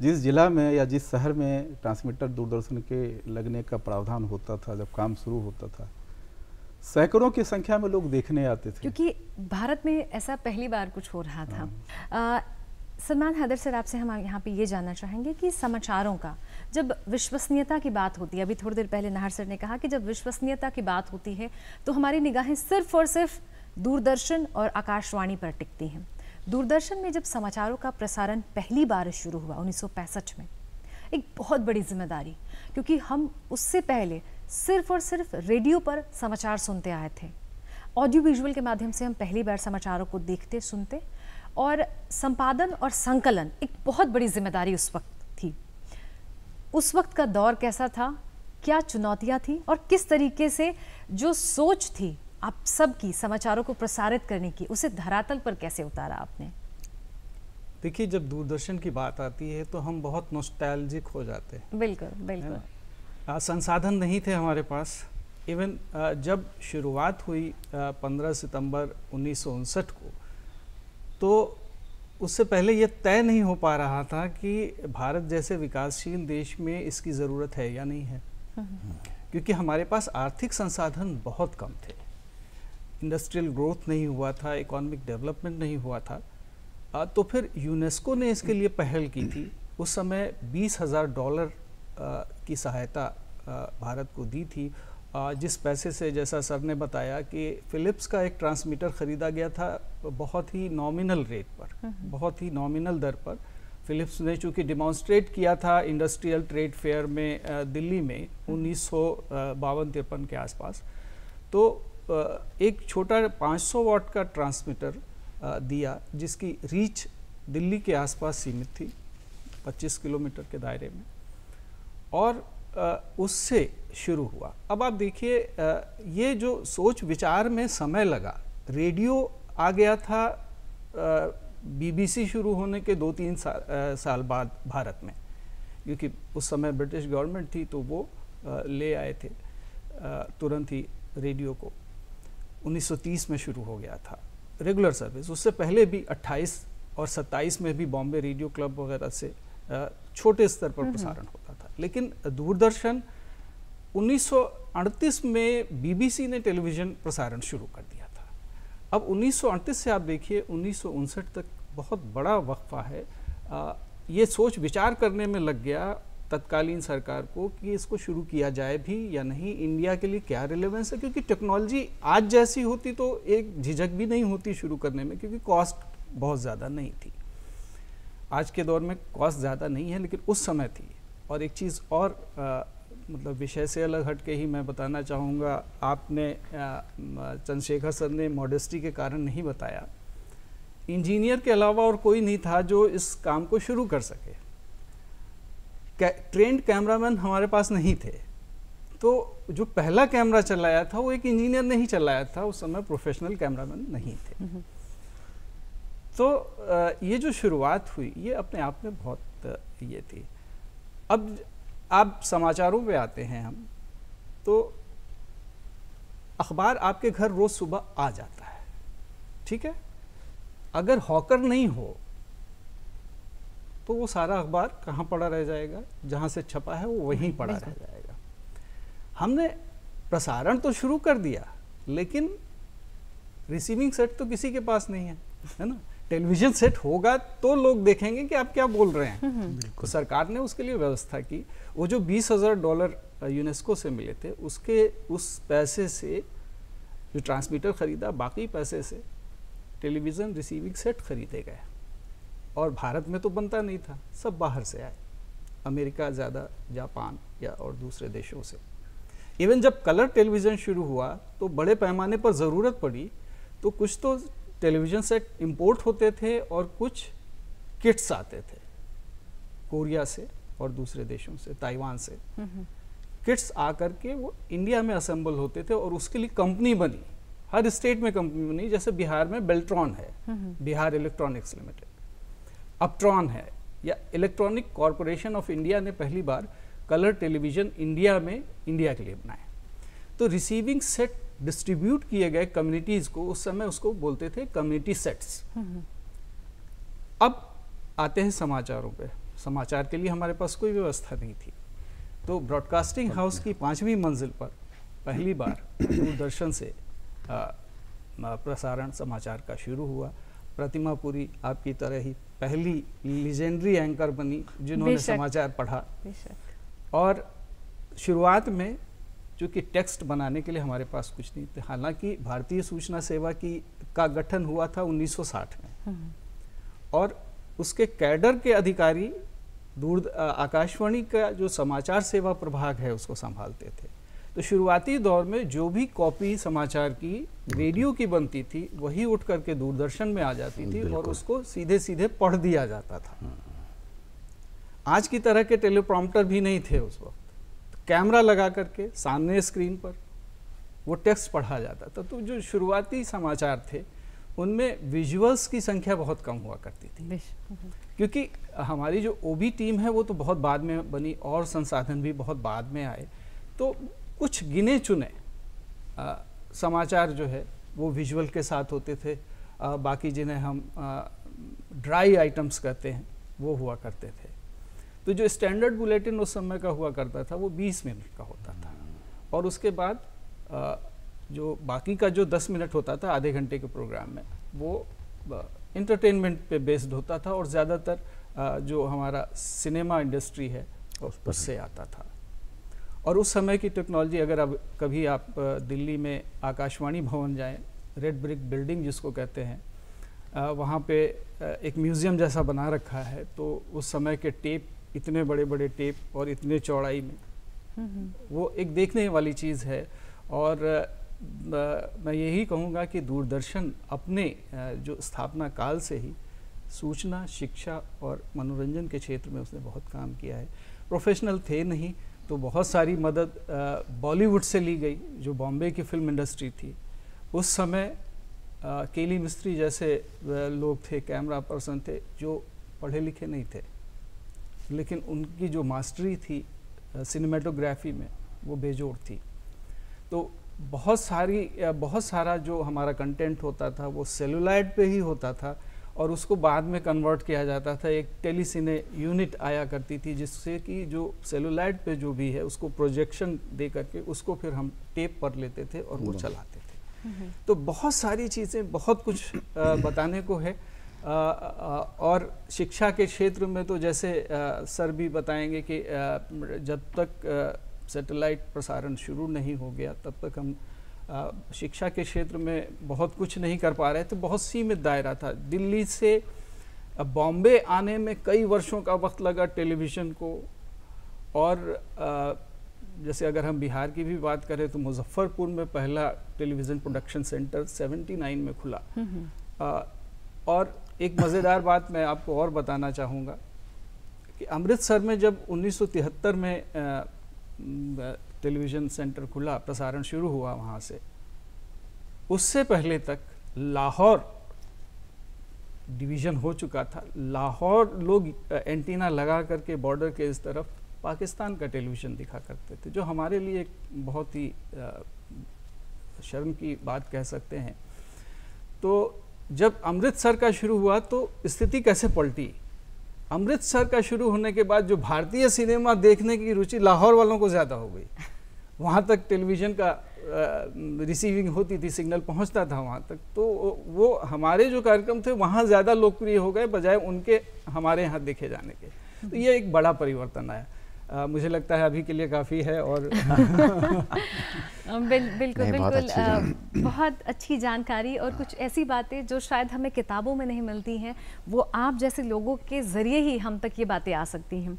जिस जिला में या जिस शहर में ट्रांसमीटर दूरदर्शन के लगने का प्रावधान होता था जब काम शुरू होता था सैकड़ों की संख्या में लोग देखने आते थे क्योंकि भारत में ऐसा पहली बार कुछ हो रहा था हाँ। सलमान हैदर सर आपसे हम यहाँ पे ये जानना चाहेंगे कि समाचारों का जब विश्वसनीयता की बात होती है अभी थोड़ी देर पहले नाहर सर ने कहा कि जब विश्वसनीयता की बात होती है तो हमारी निगाहें सिर्फ और सिर्फ दूरदर्शन और आकाशवाणी पर टिकती हैं दूरदर्शन में जब समाचारों का प्रसारण पहली बार शुरू हुआ उन्नीस में एक बहुत बड़ी जिम्मेदारी क्योंकि हम उससे पहले सिर्फ और सिर्फ रेडियो पर समाचार सुनते आए थे ऑडियो विजुअल के माध्यम से हम पहली बार समाचारों को देखते सुनते और संपादन और संकलन एक बहुत बड़ी जिम्मेदारी उस वक्त थी उस वक्त का दौर कैसा था क्या चुनौतियाँ थी और किस तरीके से जो सोच थी आप सबकी समाचारों को प्रसारित करने की उसे धरातल पर कैसे उतारा आपने देखिए जब दूरदर्शन की बात आती है तो हम बहुत नोस्टैल्जिक हो जाते हैं बिल्कुल बिल्कुल आ, संसाधन नहीं थे हमारे पास इवन जब शुरुआत हुई पंद्रह सितंबर उन्नीस को तो उससे पहले यह तय नहीं हो पा रहा था कि भारत जैसे विकासशील देश में इसकी ज़रूरत है या नहीं है क्योंकि हमारे पास आर्थिक संसाधन बहुत कम थे इंडस्ट्रियल ग्रोथ नहीं हुआ था इकोनॉमिक डेवलपमेंट नहीं हुआ था आ, तो फिर यूनेस्को ने इसके लिए पहल की थी उस समय बीस हज़ार डॉलर आ, की सहायता आ, भारत को दी थी जिस पैसे से जैसा सर ने बताया कि फ़िलिप्स का एक ट्रांसमीटर ख़रीदा गया था बहुत ही नॉमिनल रेट पर हम्म हम्म। बहुत ही नॉमिनल दर पर फ़िलिप्स ने चूँकि डिमॉन्स्ट्रेट किया था इंडस्ट्रियल ट्रेड फेयर में दिल्ली में हम्म। उन्नीस सौ बावन तिरपन के आसपास तो एक छोटा 500 वाट का ट्रांसमीटर दिया जिसकी रीच दिल्ली के आसपास सीमित थी 25 किलोमीटर के दायरे में और उससे शुरू हुआ अब आप देखिए ये जो सोच विचार में समय लगा रेडियो आ गया था बीबीसी शुरू होने के दो तीन सा, आ, साल बाद भारत में क्योंकि उस समय ब्रिटिश गवर्नमेंट थी तो वो आ, ले आए थे आ, तुरंत ही रेडियो को 1930 में शुरू हो गया था रेगुलर सर्विस उससे पहले भी 28 और 27 में भी बॉम्बे रेडियो क्लब वगैरह से छोटे स्तर पर हम्म, हम्म। प्रसारण होता लेकिन दूरदर्शन 1938 में बीबीसी ने टेलीविज़न प्रसारण शुरू कर दिया था अब उन्नीस से आप देखिए उन्नीस तक बहुत बड़ा वक्फा है आ, ये सोच विचार करने में लग गया तत्कालीन सरकार को कि इसको शुरू किया जाए भी या नहीं इंडिया के लिए क्या रिलेवेंस है क्योंकि टेक्नोलॉजी आज जैसी होती तो एक झिझक भी नहीं होती शुरू करने में क्योंकि कॉस्ट बहुत ज़्यादा नहीं थी आज के दौर में कॉस्ट ज़्यादा नहीं है लेकिन उस समय थी और एक चीज़ और आ, मतलब विषय से अलग हट के ही मैं बताना चाहूँगा आपने चंद्रशेखर सर ने मॉडेस्टी के कारण नहीं बताया इंजीनियर के अलावा और कोई नहीं था जो इस काम को शुरू कर सके ट्रेंड कैमरामैन हमारे पास नहीं थे तो जो पहला कैमरा चलाया था वो एक इंजीनियर ने ही चलाया था उस समय प्रोफेशनल कैमरामैन नहीं थे हम्म, हम्म। तो ये जो शुरुआत हुई ये अपने आप में बहुत ये थी अब आप समाचारों पे आते हैं हम तो अखबार आपके घर रोज़ सुबह आ जाता है ठीक है अगर हॉकर नहीं हो तो वो सारा अखबार कहाँ पड़ा रह जाएगा जहाँ से छपा है वो वहीं पड़ा रह जाएगा हमने प्रसारण तो शुरू कर दिया लेकिन रिसीविंग सेट तो किसी के पास नहीं है है ना टेलीविजन सेट होगा तो लोग देखेंगे कि आप क्या बोल रहे हैं हम्म, हम्म। तो सरकार ने उसके लिए व्यवस्था की वो जो बीस हजार डॉलर यूनेस्को से मिले थे उसके उस पैसे से जो ट्रांसमीटर खरीदा बाकी पैसे से टेलीविज़न रिसीविंग सेट खरीदे गए और भारत में तो बनता नहीं था सब बाहर से आए अमेरिका ज़्यादा जापान या और दूसरे देशों से इवन जब कलर टेलीविज़न शुरू हुआ तो बड़े पैमाने पर ज़रूरत पड़ी तो कुछ तो टेलीविज़न सेट इंपोर्ट होते थे और कुछ किट्स आते थे कोरिया से और दूसरे देशों से ताइवान से हम्म, हम्म। किट्स आकर के वो इंडिया में असेंबल होते थे और उसके लिए कंपनी बनी हर स्टेट में कंपनी बनी जैसे बिहार में बेल्ट्रॉन है हम्म, बिहार इलेक्ट्रॉनिक्स लिमिटेड अपट्रॉन है या इलेक्ट्रॉनिक कॉरपोरेशन ऑफ इंडिया ने पहली बार कलर टेलीविज़न इंडिया में इंडिया के लिए बनाया तो रिसीविंग सेट डिस्ट्रीब्यूट किए गए कम्युनिटीज़ को उस समय उसको बोलते थे कम्युनिटी सेट्स अब आते हैं समाचारों पे समाचार के लिए हमारे पास कोई व्यवस्था नहीं थी तो ब्रॉडकास्टिंग हाउस की पांचवी मंजिल पर पहली बार दूरदर्शन से आ, प्रसारण समाचार का शुरू हुआ प्रतिमा पुरी आपकी तरह ही पहली लीजेंडरी एंकर बनी जिन्होंने समाचार पढ़ा और शुरुआत में चूँकि टेक्स्ट बनाने के लिए हमारे पास कुछ नहीं थे हालांकि भारतीय सूचना सेवा की का गठन हुआ था 1960 में हम्म। और उसके कैडर के अधिकारी दूर आकाशवाणी का जो समाचार सेवा प्रभाग है उसको संभालते थे तो शुरुआती दौर में जो भी कॉपी समाचार की रेडियो की बनती थी वही उठ करके दूरदर्शन में आ जाती थी और उसको सीधे सीधे पढ़ दिया जाता था हम्म। आज की तरह के टेलीप्रॉम्प्टर भी नहीं थे उस वक्त कैमरा लगा करके सामने स्क्रीन पर वो टेक्स्ट पढ़ा जाता था तो जो शुरुआती समाचार थे उनमें विजुअल्स की संख्या बहुत कम हुआ करती थी क्योंकि हमारी जो ओबी टीम है वो तो बहुत बाद में बनी और संसाधन भी बहुत बाद में आए तो कुछ गिने चुने आ, समाचार जो है वो विजुअल के साथ होते थे आ, बाकी जिन्हें हम आ, ड्राई आइटम्स कहते हैं वो हुआ करते थे तो जो स्टैंडर्ड बुलेटिन उस समय का हुआ करता था वो 20 मिनट का होता था और उसके बाद जो बाकी का जो 10 मिनट होता था आधे घंटे के प्रोग्राम में वो इंटरटेनमेंट पे बेस्ड होता था और ज़्यादातर जो हमारा सिनेमा इंडस्ट्री है उससे आता था और उस समय की टेक्नोलॉजी अगर अब कभी आप दिल्ली में आकाशवाणी भवन जाएं रेड ब्रिक बिल्डिंग जिसको कहते हैं वहाँ पे एक म्यूज़ियम जैसा बना रखा है तो उस समय के टेप इतने बड़े बड़े टेप और इतने चौड़ाई में हम्म, हम्म। वो एक देखने वाली चीज़ है और मैं यही कहूँगा कि दूरदर्शन अपने जो स्थापना काल से ही सूचना शिक्षा और मनोरंजन के क्षेत्र में उसने बहुत काम किया है प्रोफेशनल थे नहीं तो बहुत सारी मदद बॉलीवुड से ली गई जो बॉम्बे की फिल्म इंडस्ट्री थी उस समय केली मिस्त्री जैसे लोग थे कैमरा पर्सन थे जो पढ़े लिखे नहीं थे लेकिन उनकी जो मास्टरी थी सिनेमाटोग्राफी में वो बेजोड़ थी तो बहुत सारी बहुत सारा जो हमारा कंटेंट होता था वो सेलुलाइट पे ही होता था और उसको बाद में कन्वर्ट किया जाता था एक टेलीसिने यूनिट आया करती थी जिससे कि जो सेलुलाइट पे जो भी है उसको प्रोजेक्शन दे करके उसको फिर हम टेप पर लेते थे और वो चलाते थे हम्म। तो बहुत सारी चीज़ें बहुत कुछ बताने को है और शिक्षा के क्षेत्र में तो जैसे आ, सर भी बताएंगे कि जब तक सैटेलाइट प्रसारण शुरू नहीं हो गया तब तक हम शिक्षा के क्षेत्र में बहुत कुछ नहीं कर पा रहे थे तो बहुत सीमित दायरा था दिल्ली से बॉम्बे आने में कई वर्षों का वक्त लगा टेलीविज़न को और जैसे अगर हम बिहार की भी बात करें तो मुजफ्फरपुर में पहला टेलीविज़न प्रोडक्शन सेंटर 79 में खुला हम्म, हम्म। और एक मज़ेदार बात मैं आपको और बताना चाहूँगा कि अमृतसर में जब 1973 में टेलीविज़न सेंटर खुला प्रसारण शुरू हुआ वहाँ से उससे पहले तक लाहौर डिवीज़न हो चुका था लाहौर लोग एंटीना लगा करके बॉर्डर के इस तरफ पाकिस्तान का टेलीविज़न दिखा करते थे जो हमारे लिए एक बहुत ही शर्म की बात कह सकते हैं तो जब अमृतसर का शुरू हुआ तो स्थिति कैसे पलटी अमृतसर का शुरू होने के बाद जो भारतीय सिनेमा देखने की रुचि लाहौर वालों को ज़्यादा हो गई वहाँ तक टेलीविज़न का रिसीविंग होती थी सिग्नल पहुँचता था वहाँ तक तो वो हमारे जो कार्यक्रम थे वहाँ ज़्यादा लोकप्रिय हो गए बजाय उनके हमारे यहाँ देखे जाने के तो ये एक बड़ा परिवर्तन आया आ, मुझे लगता है अभी के लिए काफ़ी है और बिल, बिल्कुल बिल्कुल बहुत अच्छी, आ, बहुत अच्छी जानकारी और कुछ ऐसी बातें जो शायद हमें किताबों में नहीं मिलती हैं वो आप जैसे लोगों के ज़रिए ही हम तक ये बातें आ सकती हैं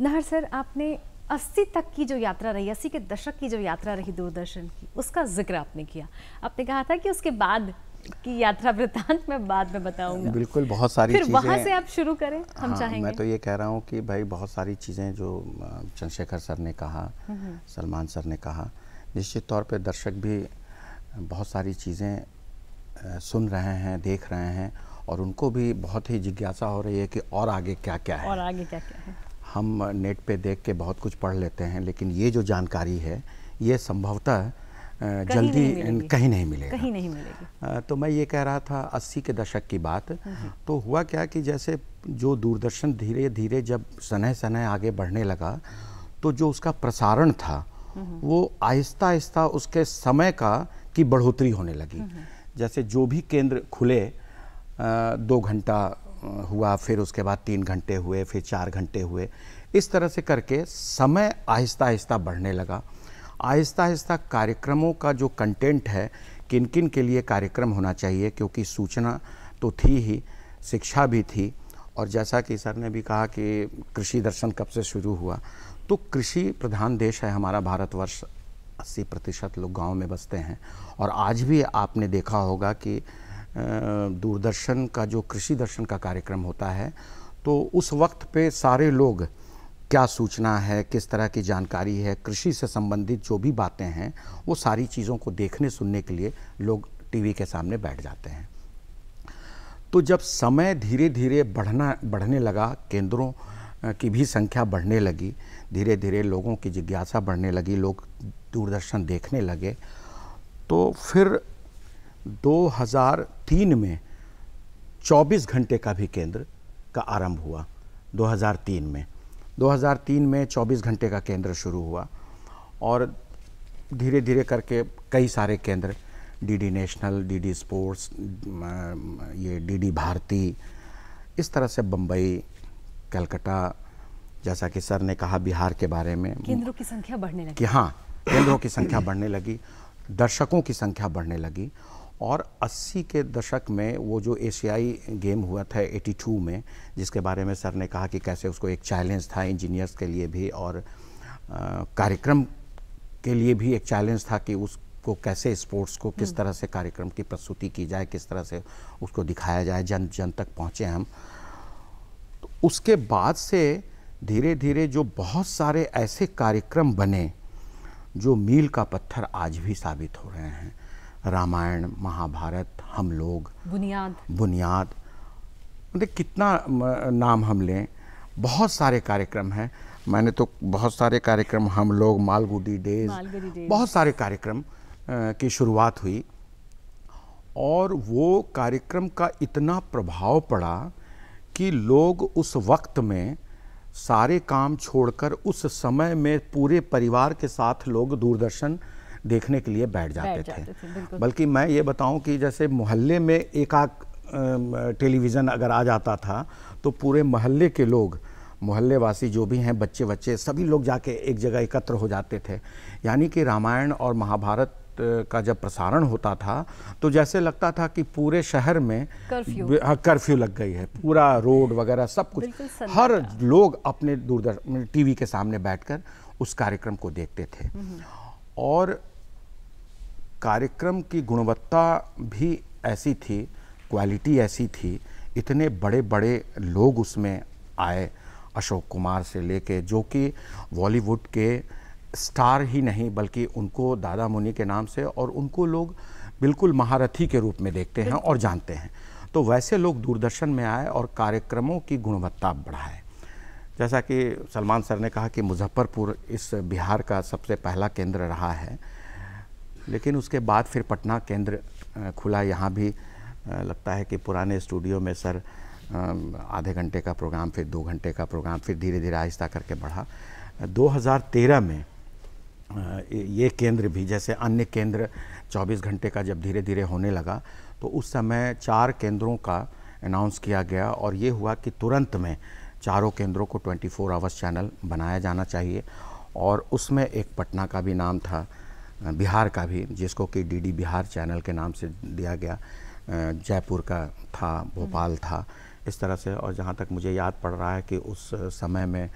नहर सर आपने 80 तक की जो यात्रा रही अस्सी के दशक की जो यात्रा रही दूरदर्शन की उसका जिक्र आपने किया आपने कहा था कि उसके बाद की यात्रा वृतांत में बाद में बताऊंगा बिल्कुल बहुत सारी फिर वहाँ से आप शुरू करें हम हाँ, चाहेंगे मैं तो ये कह रहा हूँ कि भाई बहुत सारी चीज़ें जो चंद्रशेखर सर ने कहा हम्म, हम्म। सलमान सर ने कहा निश्चित तौर पे दर्शक भी बहुत सारी चीज़ें सुन रहे हैं देख रहे हैं और उनको भी बहुत ही जिज्ञासा हो रही है कि और आगे क्या क्या है और आगे क्या क्या है हम नेट पे देख के बहुत कुछ पढ़ लेते हैं लेकिन ये जो जानकारी है ये संभवतः जल्दी नहीं कहीं नहीं मिलेगा कहीं नहीं मिलेगी तो मैं ये कह रहा था अस्सी के दशक की बात हम्म, हम्म। तो हुआ क्या कि जैसे जो दूरदर्शन धीरे धीरे जब सनह सनह आगे बढ़ने लगा तो जो उसका प्रसारण था हम्म, वो आहिस्ता आहिस्ता उसके समय का की बढ़ोतरी होने लगी जैसे जो भी केंद्र खुले दो घंटा हुआ फिर उसके बाद तीन घंटे हुए फिर चार घंटे हुए इस तरह से करके समय आहिस्ता आहिस्ता बढ़ने लगा आहिस्ता आहिस्ता कार्यक्रमों का जो कंटेंट है किन किन के लिए कार्यक्रम होना चाहिए क्योंकि सूचना तो थी ही शिक्षा भी थी और जैसा कि सर ने भी कहा कि कृषि दर्शन कब से शुरू हुआ तो कृषि प्रधान देश है हमारा भारतवर्ष अस्सी प्रतिशत लोग गांव में बसते हैं और आज भी आपने देखा होगा कि दूरदर्शन का जो कृषि दर्शन का कार्यक्रम होता है तो उस वक्त पे सारे लोग क्या सूचना है किस तरह की जानकारी है कृषि से संबंधित जो भी बातें हैं वो सारी चीज़ों को देखने सुनने के लिए लोग टीवी के सामने बैठ जाते हैं तो जब समय धीरे धीरे बढ़ना बढ़ने लगा केंद्रों की भी संख्या बढ़ने लगी धीरे धीरे लोगों की जिज्ञासा बढ़ने लगी लोग दूरदर्शन देखने लगे तो फिर 2003 में 24 घंटे का भी केंद्र का आरंभ हुआ 2003 में 2003 में 24 घंटे का केंद्र शुरू हुआ और धीरे धीरे करके कई सारे केंद्र डीडी नेशनल डीडी स्पोर्ट्स ये डीडी भारती इस तरह से बम्बई कलकत्ता जैसा कि सर ने कहा बिहार के बारे में केंद्रों की संख्या बढ़ने लगी कि हाँ केंद्रों की संख्या बढ़ने लगी दर्शकों की संख्या बढ़ने लगी और 80 के दशक में वो जो एशियाई गेम हुआ था 82 में जिसके बारे में सर ने कहा कि कैसे उसको एक चैलेंज था इंजीनियर्स के लिए भी और कार्यक्रम के लिए भी एक चैलेंज था कि उस को कैसे स्पोर्ट्स को किस हम्म। तरह से कार्यक्रम की प्रस्तुति की जाए किस तरह से उसको दिखाया जाए जन जन तक पहुँचे हम तो उसके बाद से धीरे धीरे जो बहुत सारे ऐसे कार्यक्रम बने जो मील का पत्थर आज भी साबित हो रहे हैं रामायण महाभारत हम लोग बुनियाद बुनियाद मतलब कितना नाम हम लें बहुत सारे कार्यक्रम हैं मैंने तो बहुत सारे कार्यक्रम हम लोग मालगुडी डेज बहुत सारे कार्यक्रम की शुरुआत हुई और वो कार्यक्रम का इतना प्रभाव पड़ा कि लोग उस वक्त में सारे काम छोड़कर उस समय में पूरे परिवार के साथ लोग दूरदर्शन देखने के लिए बैठ जाते, जाते थे, थे बल्कि मैं ये बताऊं कि जैसे मोहल्ले में एक टेलीविज़न अगर आ जाता था तो पूरे मोहल्ले के लोग मोहल्लेवासी जो भी हैं बच्चे बच्चे सभी लोग जाके एक जगह एकत्र हो जाते थे यानी कि रामायण और महाभारत का जब प्रसारण होता था तो जैसे लगता था कि पूरे शहर में कर्फ्यू हाँ, कर्फ्यू लग गई है पूरा रोड वगैरह सब कुछ हर लोग अपने दूरदर्शन टीवी के सामने बैठकर उस कार्यक्रम को देखते थे हम्म। और कार्यक्रम की गुणवत्ता भी ऐसी थी क्वालिटी ऐसी थी इतने बड़े बड़े लोग उसमें आए अशोक कुमार से लेके जो कि बॉलीवुड के स्टार ही नहीं बल्कि उनको दादा मुनि के नाम से और उनको लोग बिल्कुल महारथी के रूप में देखते हैं और जानते हैं तो वैसे लोग दूरदर्शन में आए और कार्यक्रमों की गुणवत्ता बढ़ाए जैसा कि सलमान सर ने कहा कि मुजफ्फरपुर इस बिहार का सबसे पहला केंद्र रहा है लेकिन उसके बाद फिर पटना केंद्र खुला यहाँ भी लगता है कि पुराने स्टूडियो में सर आधे घंटे का प्रोग्राम फिर दो घंटे का प्रोग्राम फिर धीरे धीरे आहिस्ता करके बढ़ा 2013 में ये केंद्र भी जैसे अन्य केंद्र 24 घंटे का जब धीरे धीरे होने लगा तो उस समय चार केंद्रों का अनाउंस किया गया और ये हुआ कि तुरंत में चारों केंद्रों को 24 फोर आवर्स चैनल बनाया जाना चाहिए और उसमें एक पटना का भी नाम था बिहार का भी जिसको कि डीडी बिहार चैनल के नाम से दिया गया जयपुर का था भोपाल हम्म। था इस तरह से और जहाँ तक मुझे याद पड़ रहा है कि उस समय में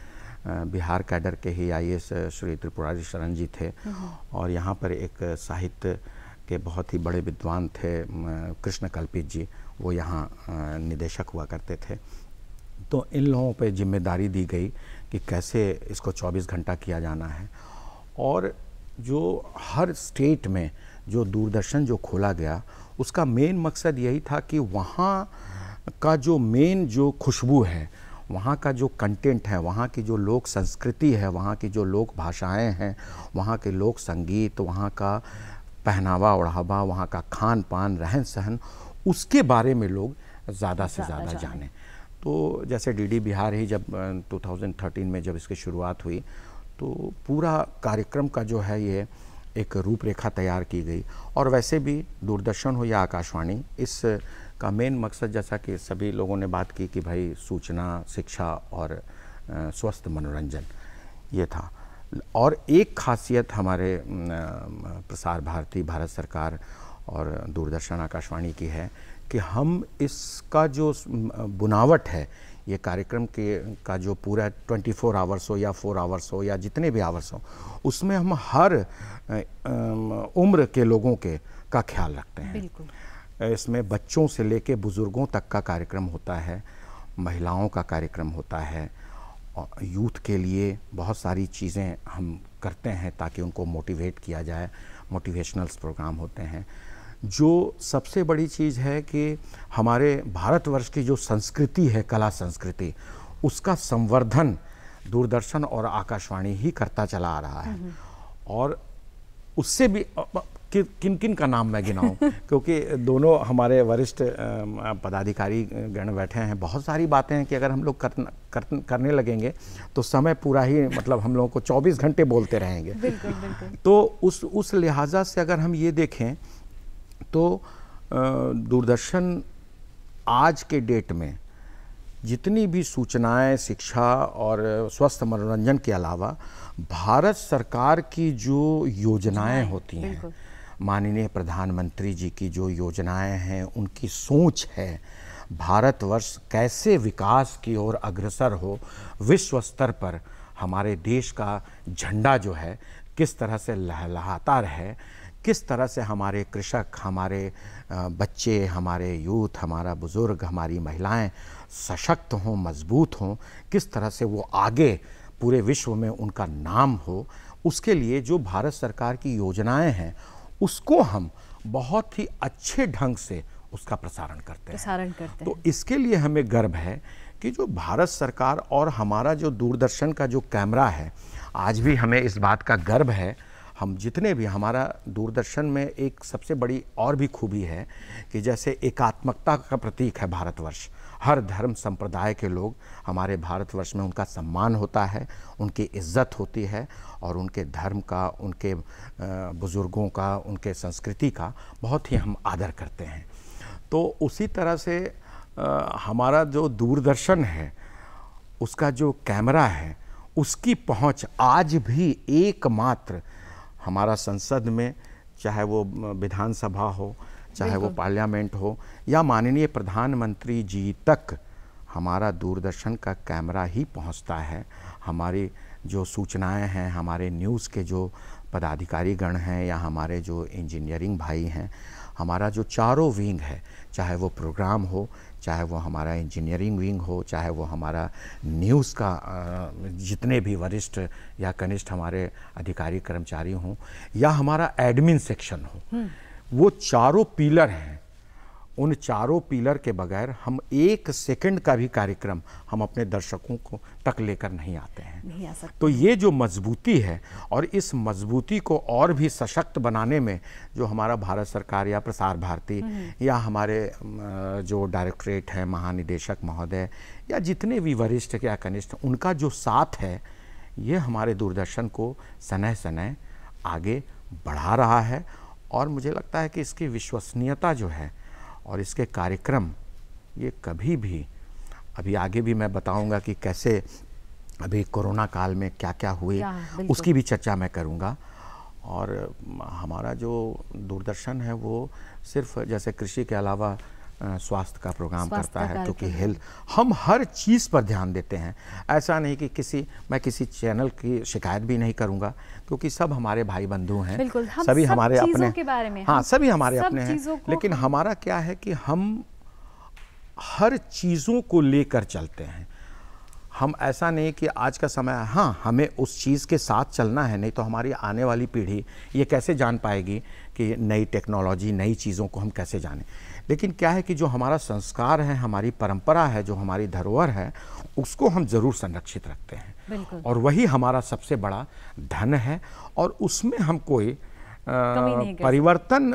बिहार कैडर के ही आई श्री त्रिपुराजी शरण जी थे और यहाँ पर एक साहित्य के बहुत ही बड़े विद्वान थे कृष्ण कल्पित जी वो यहाँ निदेशक हुआ करते थे तो इन लोगों पे जिम्मेदारी दी गई कि कैसे इसको 24 घंटा किया जाना है और जो हर स्टेट में जो दूरदर्शन जो खोला गया उसका मेन मकसद यही था कि वहाँ का जो मेन जो खुशबू है वहाँ का जो कंटेंट है वहाँ की जो लोक संस्कृति है वहाँ की जो लोक भाषाएं हैं वहाँ के लोक संगीत वहाँ का पहनावा ओढ़ावा वहाँ का खान पान रहन सहन उसके बारे में लोग ज़्यादा से ज़्यादा जाने तो जैसे डीडी बिहार ही जब 2013 में जब इसकी शुरुआत हुई तो पूरा कार्यक्रम का जो है ये एक रूपरेखा तैयार की गई और वैसे भी दूरदर्शन हो या आकाशवाणी इस का मेन मकसद जैसा कि सभी लोगों ने बात की कि भाई सूचना शिक्षा और स्वस्थ मनोरंजन ये था और एक खासियत हमारे प्रसार भारती भारत सरकार और दूरदर्शन आकाशवाणी की है कि हम इसका जो बुनावट है ये कार्यक्रम के का जो पूरा 24 फोर आवर्स हो या फोर आवर्स हो या जितने भी आवर्स हो उसमें हम हर उम्र के लोगों के का ख्याल रखते हैं इसमें बच्चों से लेके बुज़ुर्गों तक का कार्यक्रम होता है महिलाओं का कार्यक्रम होता है यूथ के लिए बहुत सारी चीज़ें हम करते हैं ताकि उनको मोटिवेट किया जाए मोटिवेशनल्स प्रोग्राम होते हैं जो सबसे बड़ी चीज़ है कि हमारे भारतवर्ष की जो संस्कृति है कला संस्कृति उसका संवर्धन दूरदर्शन और आकाशवाणी ही करता चला आ रहा है हम्म। और उससे भी कि, किन किन का नाम मैं गिनाऊं क्योंकि दोनों हमारे वरिष्ठ पदाधिकारी गण बैठे हैं बहुत सारी बातें हैं कि अगर हम लोग कर, कर, करने लगेंगे तो समय पूरा ही मतलब हम लोगों को 24 घंटे बोलते रहेंगे बिल्कुल, बिल्कुल। तो उस उस लिहाजा से अगर हम ये देखें तो दूरदर्शन आज के डेट में जितनी भी सूचनाएं शिक्षा और स्वस्थ मनोरंजन के अलावा भारत सरकार की जो योजनाएं होती हैं माननीय प्रधानमंत्री जी की जो योजनाएं हैं उनकी सोच है भारतवर्ष कैसे विकास की ओर अग्रसर हो विश्व स्तर पर हमारे देश का झंडा जो है किस तरह से लहलहाता रहे किस तरह से हमारे कृषक हमारे बच्चे हमारे यूथ हमारा बुज़ुर्ग हमारी महिलाएं सशक्त हों मजबूत हों किस तरह से वो आगे पूरे विश्व में उनका नाम हो उसके लिए जो भारत सरकार की योजनाएं हैं उसको हम बहुत ही अच्छे ढंग से उसका प्रसारण करते हैं प्रसारण करते तो हैं तो इसके लिए हमें गर्व है कि जो भारत सरकार और हमारा जो दूरदर्शन का जो कैमरा है आज भी हमें इस बात का गर्व है हम जितने भी हमारा दूरदर्शन में एक सबसे बड़ी और भी खूबी है कि जैसे एकात्मकता का प्रतीक है भारतवर्ष हर धर्म संप्रदाय के लोग हमारे भारतवर्ष में उनका सम्मान होता है उनकी इज्जत होती है और उनके धर्म का उनके बुज़ुर्गों का उनके संस्कृति का बहुत ही हम आदर करते हैं तो उसी तरह से हमारा जो दूरदर्शन है उसका जो कैमरा है उसकी पहुंच आज भी एकमात्र हमारा संसद में चाहे वो विधानसभा हो चाहे वो पार्लियामेंट हो या माननीय प्रधानमंत्री जी तक हमारा दूरदर्शन का कैमरा ही पहुंचता है हमारी जो सूचनाएं हैं हमारे न्यूज़ के जो पदाधिकारी गण हैं या हमारे जो इंजीनियरिंग भाई हैं हमारा जो चारों विंग है चाहे वो प्रोग्राम हो चाहे वो हमारा इंजीनियरिंग विंग हो चाहे वो हमारा न्यूज़ का जितने भी वरिष्ठ या कनिष्ठ हमारे अधिकारी कर्मचारी हों या हमारा एडमिन सेक्शन हो हम्म। वो चारों पिलर हैं उन चारों पिलर के बगैर हम एक सेकंड का भी कार्यक्रम हम अपने दर्शकों को तक लेकर नहीं आते हैं नहीं आ सकते तो ये जो मजबूती है और इस मजबूती को और भी सशक्त बनाने में जो हमारा भारत सरकार या प्रसार भारती हम्म। या हमारे जो डायरेक्टरेट है महानिदेशक महोदय या जितने भी वरिष्ठ या कनिष्ठ उनका जो साथ है ये हमारे दूरदर्शन को सनह सनह आगे बढ़ा रहा है और मुझे लगता है कि इसकी विश्वसनीयता जो है और इसके कार्यक्रम ये कभी भी अभी आगे भी मैं बताऊंगा कि कैसे अभी कोरोना काल में क्या क्या हुए उसकी भी चर्चा मैं करूंगा और हमारा जो दूरदर्शन है वो सिर्फ जैसे कृषि के अलावा स्वास्थ्य का प्रोग्राम करता है क्योंकि हेल्थ हम हर चीज़ पर ध्यान देते हैं ऐसा नहीं कि किसी मैं किसी चैनल की शिकायत भी नहीं करूंगा क्योंकि सब हमारे भाई बंधु हैं हम सभी सब हमारे अपने के बारे में हाँ सभी हमारे अपने हैं लेकिन हमारा क्या है कि हम हर चीज़ों को लेकर चलते हैं हम ऐसा नहीं कि आज का समय हाँ हमें उस चीज़ के साथ चलना है नहीं तो हमारी आने वाली पीढ़ी ये कैसे जान पाएगी कि नई टेक्नोलॉजी नई चीज़ों को हम कैसे जाने लेकिन क्या है कि जो हमारा संस्कार है हमारी परंपरा है जो हमारी धरोहर है उसको हम ज़रूर संरक्षित रखते हैं और वही हमारा सबसे बड़ा धन है और उसमें हम कोई परिवर्तन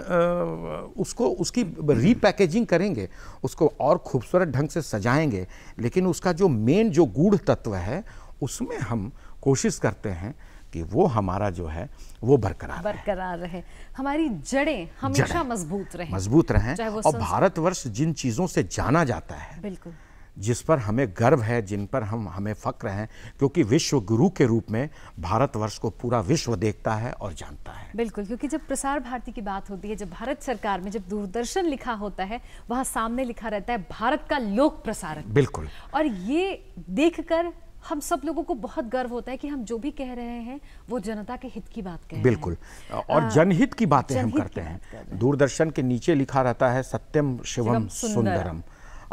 उसको उसकी रीपैकेजिंग करेंगे उसको और खूबसूरत ढंग से सजाएंगे लेकिन उसका जो मेन जो गूढ़ तत्व है उसमें हम कोशिश करते हैं कि वो हमारा जो है वो बरकरार बरकरार रहे हमारी जड़ें हमेशा मजबूत रहें मजबूत रहें और भारतवर्ष जिन चीज़ों से जाना जाता है बिल्कुल जिस पर हमें गर्व है जिन पर हम हमें फ़क्र हैं क्योंकि विश्व गुरु के रूप में भारतवर्ष को पूरा विश्व देखता है और जानता है बिल्कुल क्योंकि जब प्रसार भारती की बात होती है जब भारत सरकार में जब दूरदर्शन लिखा होता है वहाँ सामने लिखा रहता है भारत का लोक प्रसारक बिल्कुल और ये देख कर हम सब लोगों को बहुत गर्व होता है कि हम जो भी कह रहे हैं वो जनता के हित की बात कह बिल्कुल और जनहित की बातें हम करते हैं दूरदर्शन के नीचे लिखा रहता है सत्यम शिवम सुंदरम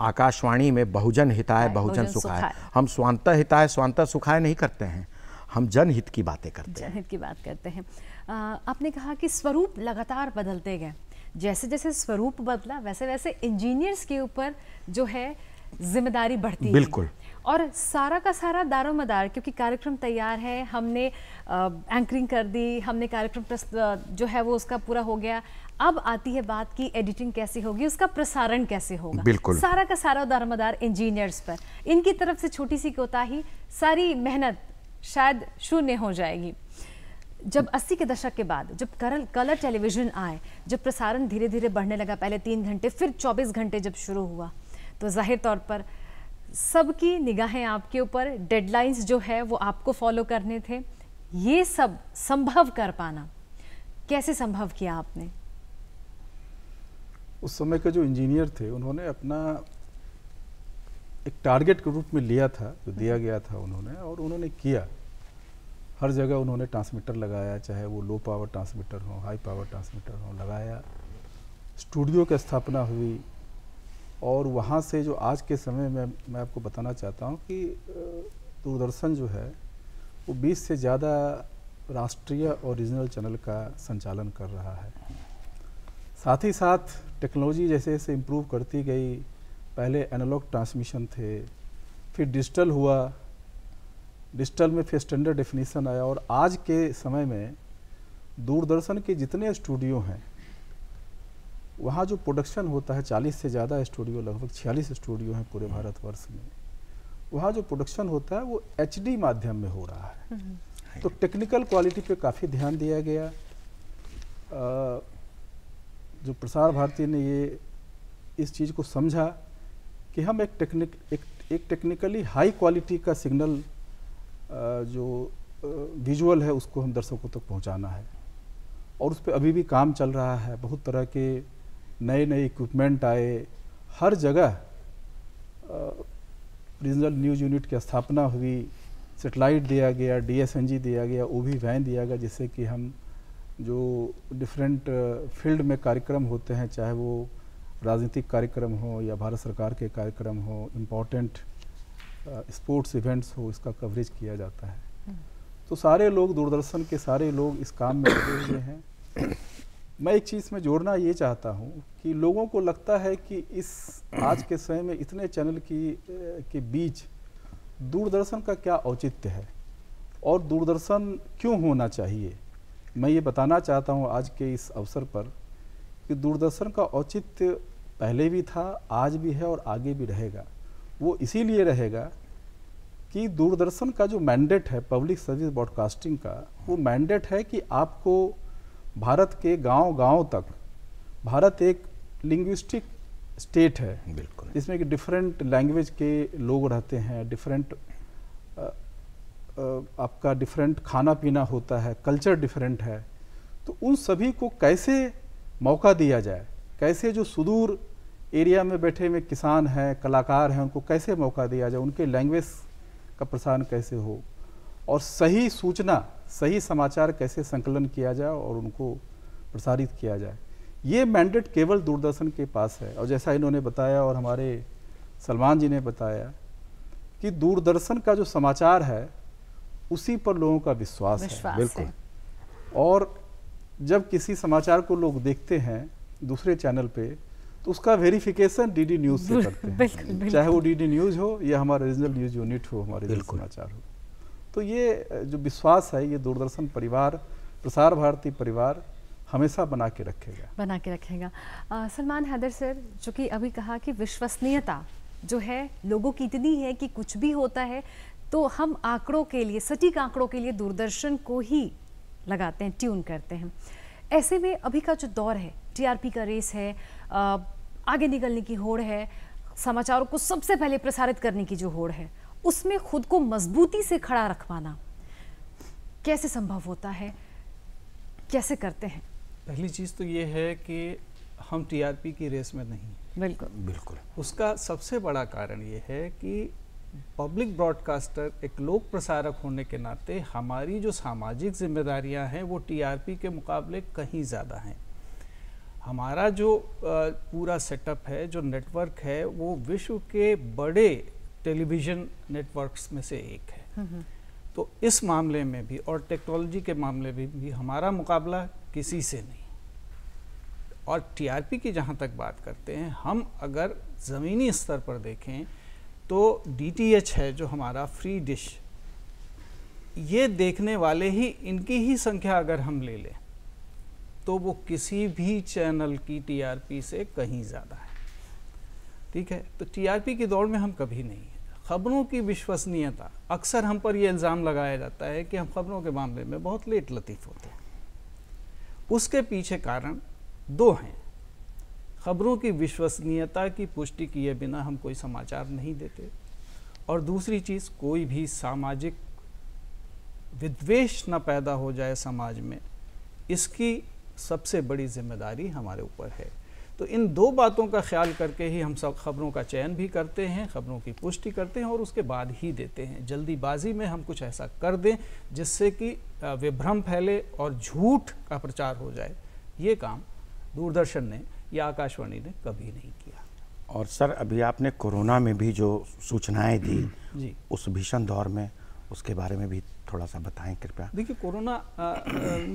आकाशवाणी में बहुजन हिताय बहुजन सुखाय हम स्वांतः हिताय स्वांतः सुखाय नहीं करते हैं हम जनहित की बातें करते हैं जनहित की बात करते हैं आपने कहा कि स्वरूप लगातार बदलते गए जैसे जैसे स्वरूप बदला वैसे वैसे इंजीनियर्स के ऊपर जो है जिम्मेदारी बढ़ती बिल्कुल और सारा का सारा दारो मदार क्योंकि कार्यक्रम तैयार है हमने आ, एंकरिंग कर दी हमने कार्यक्रम जो है वो उसका पूरा हो गया अब आती है बात की एडिटिंग कैसे होगी उसका प्रसारण कैसे होगा बिल्कुल सारा का सारा दारमदार इंजीनियर्स पर इनकी तरफ से छोटी सी कोताही सारी मेहनत शायद शून्य हो जाएगी जब 80 के दशक के बाद जब करल कलर टेलीविजन आए जब प्रसारण धीरे धीरे बढ़ने लगा पहले तीन घंटे फिर 24 घंटे जब शुरू हुआ तो जाहिर तौर पर सबकी निगाहें आपके ऊपर डेडलाइंस जो है वो आपको फॉलो करने थे ये सब संभव कर पाना कैसे संभव किया आपने उस समय के जो इंजीनियर थे उन्होंने अपना एक टारगेट के रूप में लिया था जो दिया गया था उन्होंने और उन्होंने किया हर जगह उन्होंने ट्रांसमीटर लगाया चाहे वो लो पावर ट्रांसमीटर हो हाई पावर ट्रांसमीटर हो लगाया स्टूडियो की स्थापना हुई और वहाँ से जो आज के समय में मैं आपको बताना चाहता हूँ कि दूरदर्शन जो है वो 20 से ज़्यादा राष्ट्रीय और रीजनल चैनल का संचालन कर रहा है साथ ही साथ टेक्नोलॉजी जैसे जैसे इम्प्रूव करती गई पहले एनालॉग ट्रांसमिशन थे फिर डिजिटल हुआ डिजिटल में फिर स्टैंडर्ड डेफिनेशन आया और आज के समय में दूरदर्शन के जितने स्टूडियो हैं वहाँ जो प्रोडक्शन होता है 40 से ज़्यादा स्टूडियो लगभग 46 स्टूडियो हैं पूरे भारतवर्ष में वहाँ जो प्रोडक्शन होता है वो एच माध्यम में हो रहा है हम्म। तो टेक्निकल क्वालिटी पे काफ़ी ध्यान दिया गया आ, जो प्रसार भारती ने ये इस चीज़ को समझा कि हम एक टेक्निक एक एक टेक्निकली हाई क्वालिटी का सिग्नल जो विजुअल है उसको हम दर्शकों तक पहुंचाना है और उस पर अभी भी काम चल रहा है बहुत तरह के नए नए इक्विपमेंट आए हर जगह रीजनल न्यूज़ यूनिट की स्थापना हुई सेटेलाइट दिया गया डीएसएनजी दिया गया भी वैन दिया गया जिससे कि हम जो डिफरेंट फील्ड uh, में कार्यक्रम होते हैं चाहे वो राजनीतिक कार्यक्रम हो या भारत सरकार के कार्यक्रम हो इम्पोर्टेंट स्पोर्ट्स इवेंट्स हो इसका कवरेज किया जाता है तो सारे लोग दूरदर्शन के सारे लोग इस काम में लगे हुए हैं मैं एक चीज़ में जोड़ना ये चाहता हूँ कि लोगों को लगता है कि इस आज के समय में इतने चैनल की uh, के बीच दूरदर्शन का क्या औचित्य है और दूरदर्शन क्यों होना चाहिए मैं ये बताना चाहता हूँ आज के इस अवसर पर कि दूरदर्शन का औचित्य पहले भी था आज भी है और आगे भी रहेगा वो इसीलिए रहेगा कि दूरदर्शन का जो मैंडेट है पब्लिक सर्विस ब्रॉडकास्टिंग का वो मैंडेट है कि आपको भारत के गांव-गांव तक भारत एक लिंग्विस्टिक स्टेट है बिल्कुल इसमें कि डिफरेंट लैंग्वेज के लोग रहते हैं डिफरेंट आपका डिफरेंट खाना पीना होता है कल्चर डिफरेंट है तो उन सभी को कैसे मौका दिया जाए कैसे जो सुदूर एरिया में बैठे हुए किसान हैं कलाकार हैं उनको कैसे मौका दिया जाए उनके लैंग्वेज का प्रसारण कैसे हो और सही सूचना सही समाचार कैसे संकलन किया जाए और उनको प्रसारित किया जाए ये मैंडेट केवल दूरदर्शन के पास है और जैसा इन्होंने बताया और हमारे सलमान जी ने बताया कि दूरदर्शन का जो समाचार है उसी पर लोगों का विश्वास, विश्वास है बिल्कुल है। और जब किसी समाचार को लोग देखते हैं दूसरे चैनल पे तो उसका वेरिफिकेशन डीडी न्यूज से करते हैं चाहे वो डीडी न्यूज हो या हमारा रीजनल न्यूज यूनिट हो हमारे समाचार हो तो ये जो विश्वास है ये दूरदर्शन परिवार प्रसार भारती परिवार हमेशा बना के रखेगा बना के रखेगा सलमान हैदर सर जो कि अभी कहा कि विश्वसनीयता जो है लोगों की इतनी है कि कुछ भी होता है तो हम आंकड़ों के लिए सटीक आंकड़ों के लिए दूरदर्शन को ही लगाते हैं ट्यून करते हैं ऐसे में अभी का जो दौर है टीआरपी का रेस है आगे निकलने की होड़ है समाचारों को सबसे पहले प्रसारित करने की जो होड़ है उसमें खुद को मजबूती से खड़ा रख पाना कैसे संभव होता है कैसे करते हैं पहली चीज़ तो ये है कि हम टीआरपी की रेस में नहीं बिल्कुल बिल्कुल उसका सबसे बड़ा कारण ये है कि पब्लिक ब्रॉडकास्टर एक लोक प्रसारक होने के नाते हमारी जो सामाजिक जिम्मेदारियां हैं वो टीआरपी के मुकाबले कहीं ज़्यादा हैं हमारा जो पूरा सेटअप है जो नेटवर्क है वो विश्व के बड़े टेलीविज़न नेटवर्क्स में से एक है हम्म, हम्म। तो इस मामले में भी और टेक्नोलॉजी के मामले में भी हमारा मुकाबला किसी से नहीं और टीआरपी की जहाँ तक बात करते हैं हम अगर ज़मीनी स्तर पर देखें तो डी है जो हमारा फ्री डिश ये देखने वाले ही इनकी ही संख्या अगर हम ले लें तो वो किसी भी चैनल की टीआरपी से कहीं ज़्यादा है ठीक है तो टीआरपी की दौड़ में हम कभी नहीं हैं खबरों की विश्वसनीयता अक्सर हम पर यह इल्ज़ाम लगाया जाता है कि हम खबरों के मामले में बहुत लेट लतीफ़ होते हैं उसके पीछे कारण दो हैं खबरों की विश्वसनीयता की पुष्टि किए बिना हम कोई समाचार नहीं देते और दूसरी चीज़ कोई भी सामाजिक विद्वेष न पैदा हो जाए समाज में इसकी सबसे बड़ी जिम्मेदारी हमारे ऊपर है तो इन दो बातों का ख्याल करके ही हम सब खबरों का चयन भी करते हैं खबरों की पुष्टि करते हैं और उसके बाद ही देते हैं जल्दीबाजी में हम कुछ ऐसा कर दें जिससे कि विभ्रम फैले और झूठ का प्रचार हो जाए ये काम दूरदर्शन ने या आकाशवाणी ने कभी नहीं किया और सर अभी आपने कोरोना में भी जो सूचनाएं दी हम्म, जी उस भीषण दौर में उसके बारे में भी थोड़ा सा बताएं कृपया देखिए कोरोना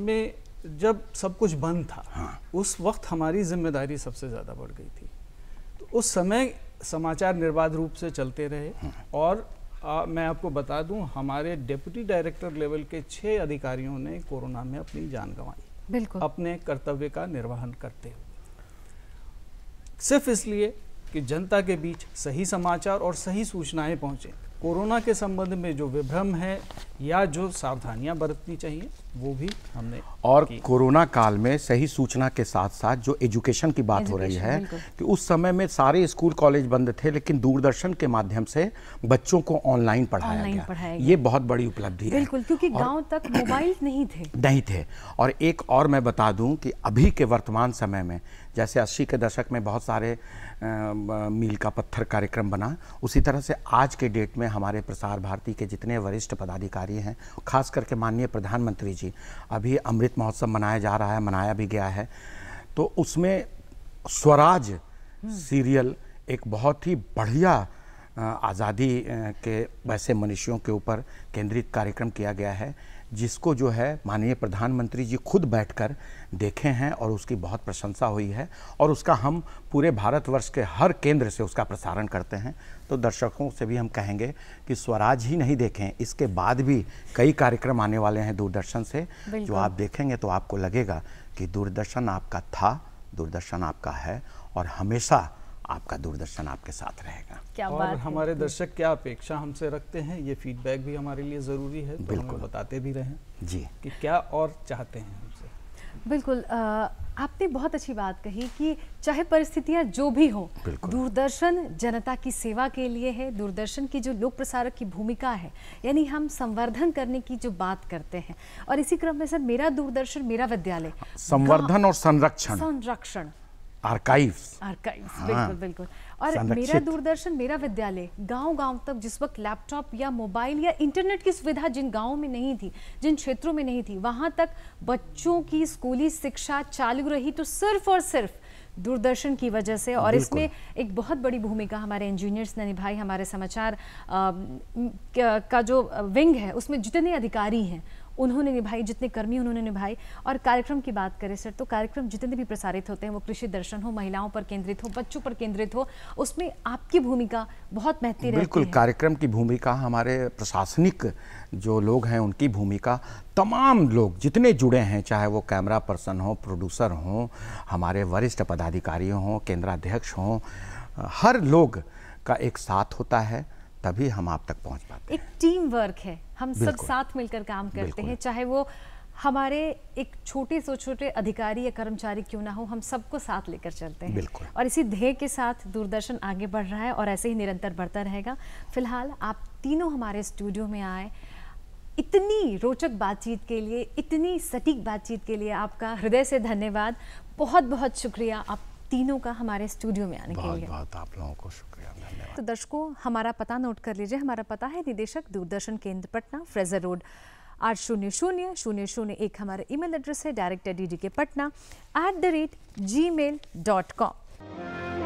में जब सब कुछ बंद था हाँ। उस वक्त हमारी जिम्मेदारी सबसे ज़्यादा बढ़ गई थी तो उस समय समाचार निर्बाध रूप से चलते रहे हाँ। और आ, मैं आपको बता दूं हमारे डिप्टी डायरेक्टर लेवल के छः अधिकारियों ने कोरोना में अपनी जान गंवाई बिल्कुल अपने कर्तव्य का निर्वहन करते हुए सिर्फ इसलिए कि जनता के बीच सही समाचार और सही सूचनाएं पहुंचे कोरोना के संबंध में जो विभ्रम है या जो सावधानियां बरतनी चाहिए वो भी हमने और कोरोना काल में सही सूचना के साथ साथ जो एजुकेशन की बात हो रही है कि उस समय में सारे स्कूल कॉलेज बंद थे लेकिन दूरदर्शन के माध्यम से बच्चों को ऑनलाइन पढ़ाया गया गया ये बहुत बड़ी उपलब्धि है बिल्कुल क्योंकि गांव तक मोबाइल नहीं थे नहीं थे और एक और मैं बता दूं कि अभी के वर्तमान समय में जैसे अस्सी के दशक में बहुत सारे मील का पत्थर कार्यक्रम बना उसी तरह से आज के डेट में हमारे प्रसार भारती के जितने वरिष्ठ पदाधिकारी हैं खास करके माननीय प्रधानमंत्री जी जी अभी अमृत महोत्सव मनाया जा रहा है मनाया भी गया है तो उसमें स्वराज सीरियल एक बहुत ही बढ़िया आज़ादी के वैसे मनुष्यों के ऊपर केंद्रित कार्यक्रम किया गया है जिसको जो है माननीय प्रधानमंत्री जी खुद बैठकर देखे हैं और उसकी बहुत प्रशंसा हुई है और उसका हम पूरे भारतवर्ष के हर केंद्र से उसका प्रसारण करते हैं तो दर्शकों से भी हम कहेंगे कि स्वराज ही नहीं देखें इसके बाद भी कई कार्यक्रम आने वाले हैं दूरदर्शन से जो आप देखेंगे तो आपको लगेगा कि दूरदर्शन आपका था दूरदर्शन आपका है और हमेशा आपका दूरदर्शन आपके साथ रहेगा क्या और बात हमारे दर्शक क्या अपेक्षा हमसे रखते हैं ये फीडबैक भी हमारे लिए ज़रूरी है तो बिल्कुल बताते भी रहे जी कि क्या और चाहते हैं बिल्कुल आ, आपने बहुत अच्छी बात कही कि चाहे परिस्थितियां जो भी हो दूरदर्शन जनता की सेवा के लिए है दूरदर्शन की जो लोक प्रसारक की भूमिका है यानी हम संवर्धन करने की जो बात करते हैं और इसी क्रम में सर मेरा दूरदर्शन मेरा विद्यालय हाँ, संवर्धन और संरक्षण संरक्षण आर्काइव्स आर्काइव्स हाँ। बिल्कुल बिल्कुल और मेरा दूरदर्शन मेरा विद्यालय गांव गांव तक जिस वक्त लैपटॉप या मोबाइल या इंटरनेट की सुविधा जिन गांवों में नहीं थी जिन क्षेत्रों में नहीं थी वहां तक बच्चों की स्कूली शिक्षा चालू रही तो सिर्फ और सिर्फ दूरदर्शन की वजह से और इसमें एक बहुत बड़ी भूमिका हमारे इंजीनियर्स ने निभाई हमारे समाचार आ, का जो विंग है उसमें जितने अधिकारी हैं उन्होंने निभाई जितने कर्मी उन्होंने निभाई और कार्यक्रम की बात करें सर तो कार्यक्रम जितने भी प्रसारित होते हैं वो कृषि दर्शन हो महिलाओं पर केंद्रित हो बच्चों पर केंद्रित हो उसमें आपकी भूमिका बहुत है बिल्कुल कार्यक्रम की भूमिका हमारे प्रशासनिक जो लोग हैं उनकी भूमिका तमाम लोग जितने जुड़े हैं चाहे वो कैमरा पर्सन हो प्रोड्यूसर हों हमारे वरिष्ठ पदाधिकारी हों केंद्राध्यक्ष हों हर लोग का एक साथ होता है तभी हम आप तक पहुंच पाते एक टीम वर्क है हम सब साथ मिलकर काम करते हैं चाहे वो हमारे एक छोटे से छोटे अधिकारी या कर्मचारी क्यों ना हो हम सबको साथ लेकर चलते हैं और इसी ध्येय के साथ दूरदर्शन आगे बढ़ रहा है और ऐसे ही निरंतर बढ़ता रहेगा फिलहाल आप तीनों हमारे स्टूडियो में आए इतनी रोचक बातचीत के लिए इतनी सटीक बातचीत के लिए आपका हृदय से धन्यवाद बहुत बहुत शुक्रिया आप तीनों का हमारे स्टूडियो में आने के लिए बहुत आप लोगों को शुक्रिया तो दर्शकों हमारा पता नोट कर लीजिए हमारा पता है निदेशक दूरदर्शन केंद्र पटना फ्रेजर रोड आठ शून्य शून्य शून्य शून्य एक हमारा ईमेल एड्रेस है director D D K Patna at the rate Gmail dot com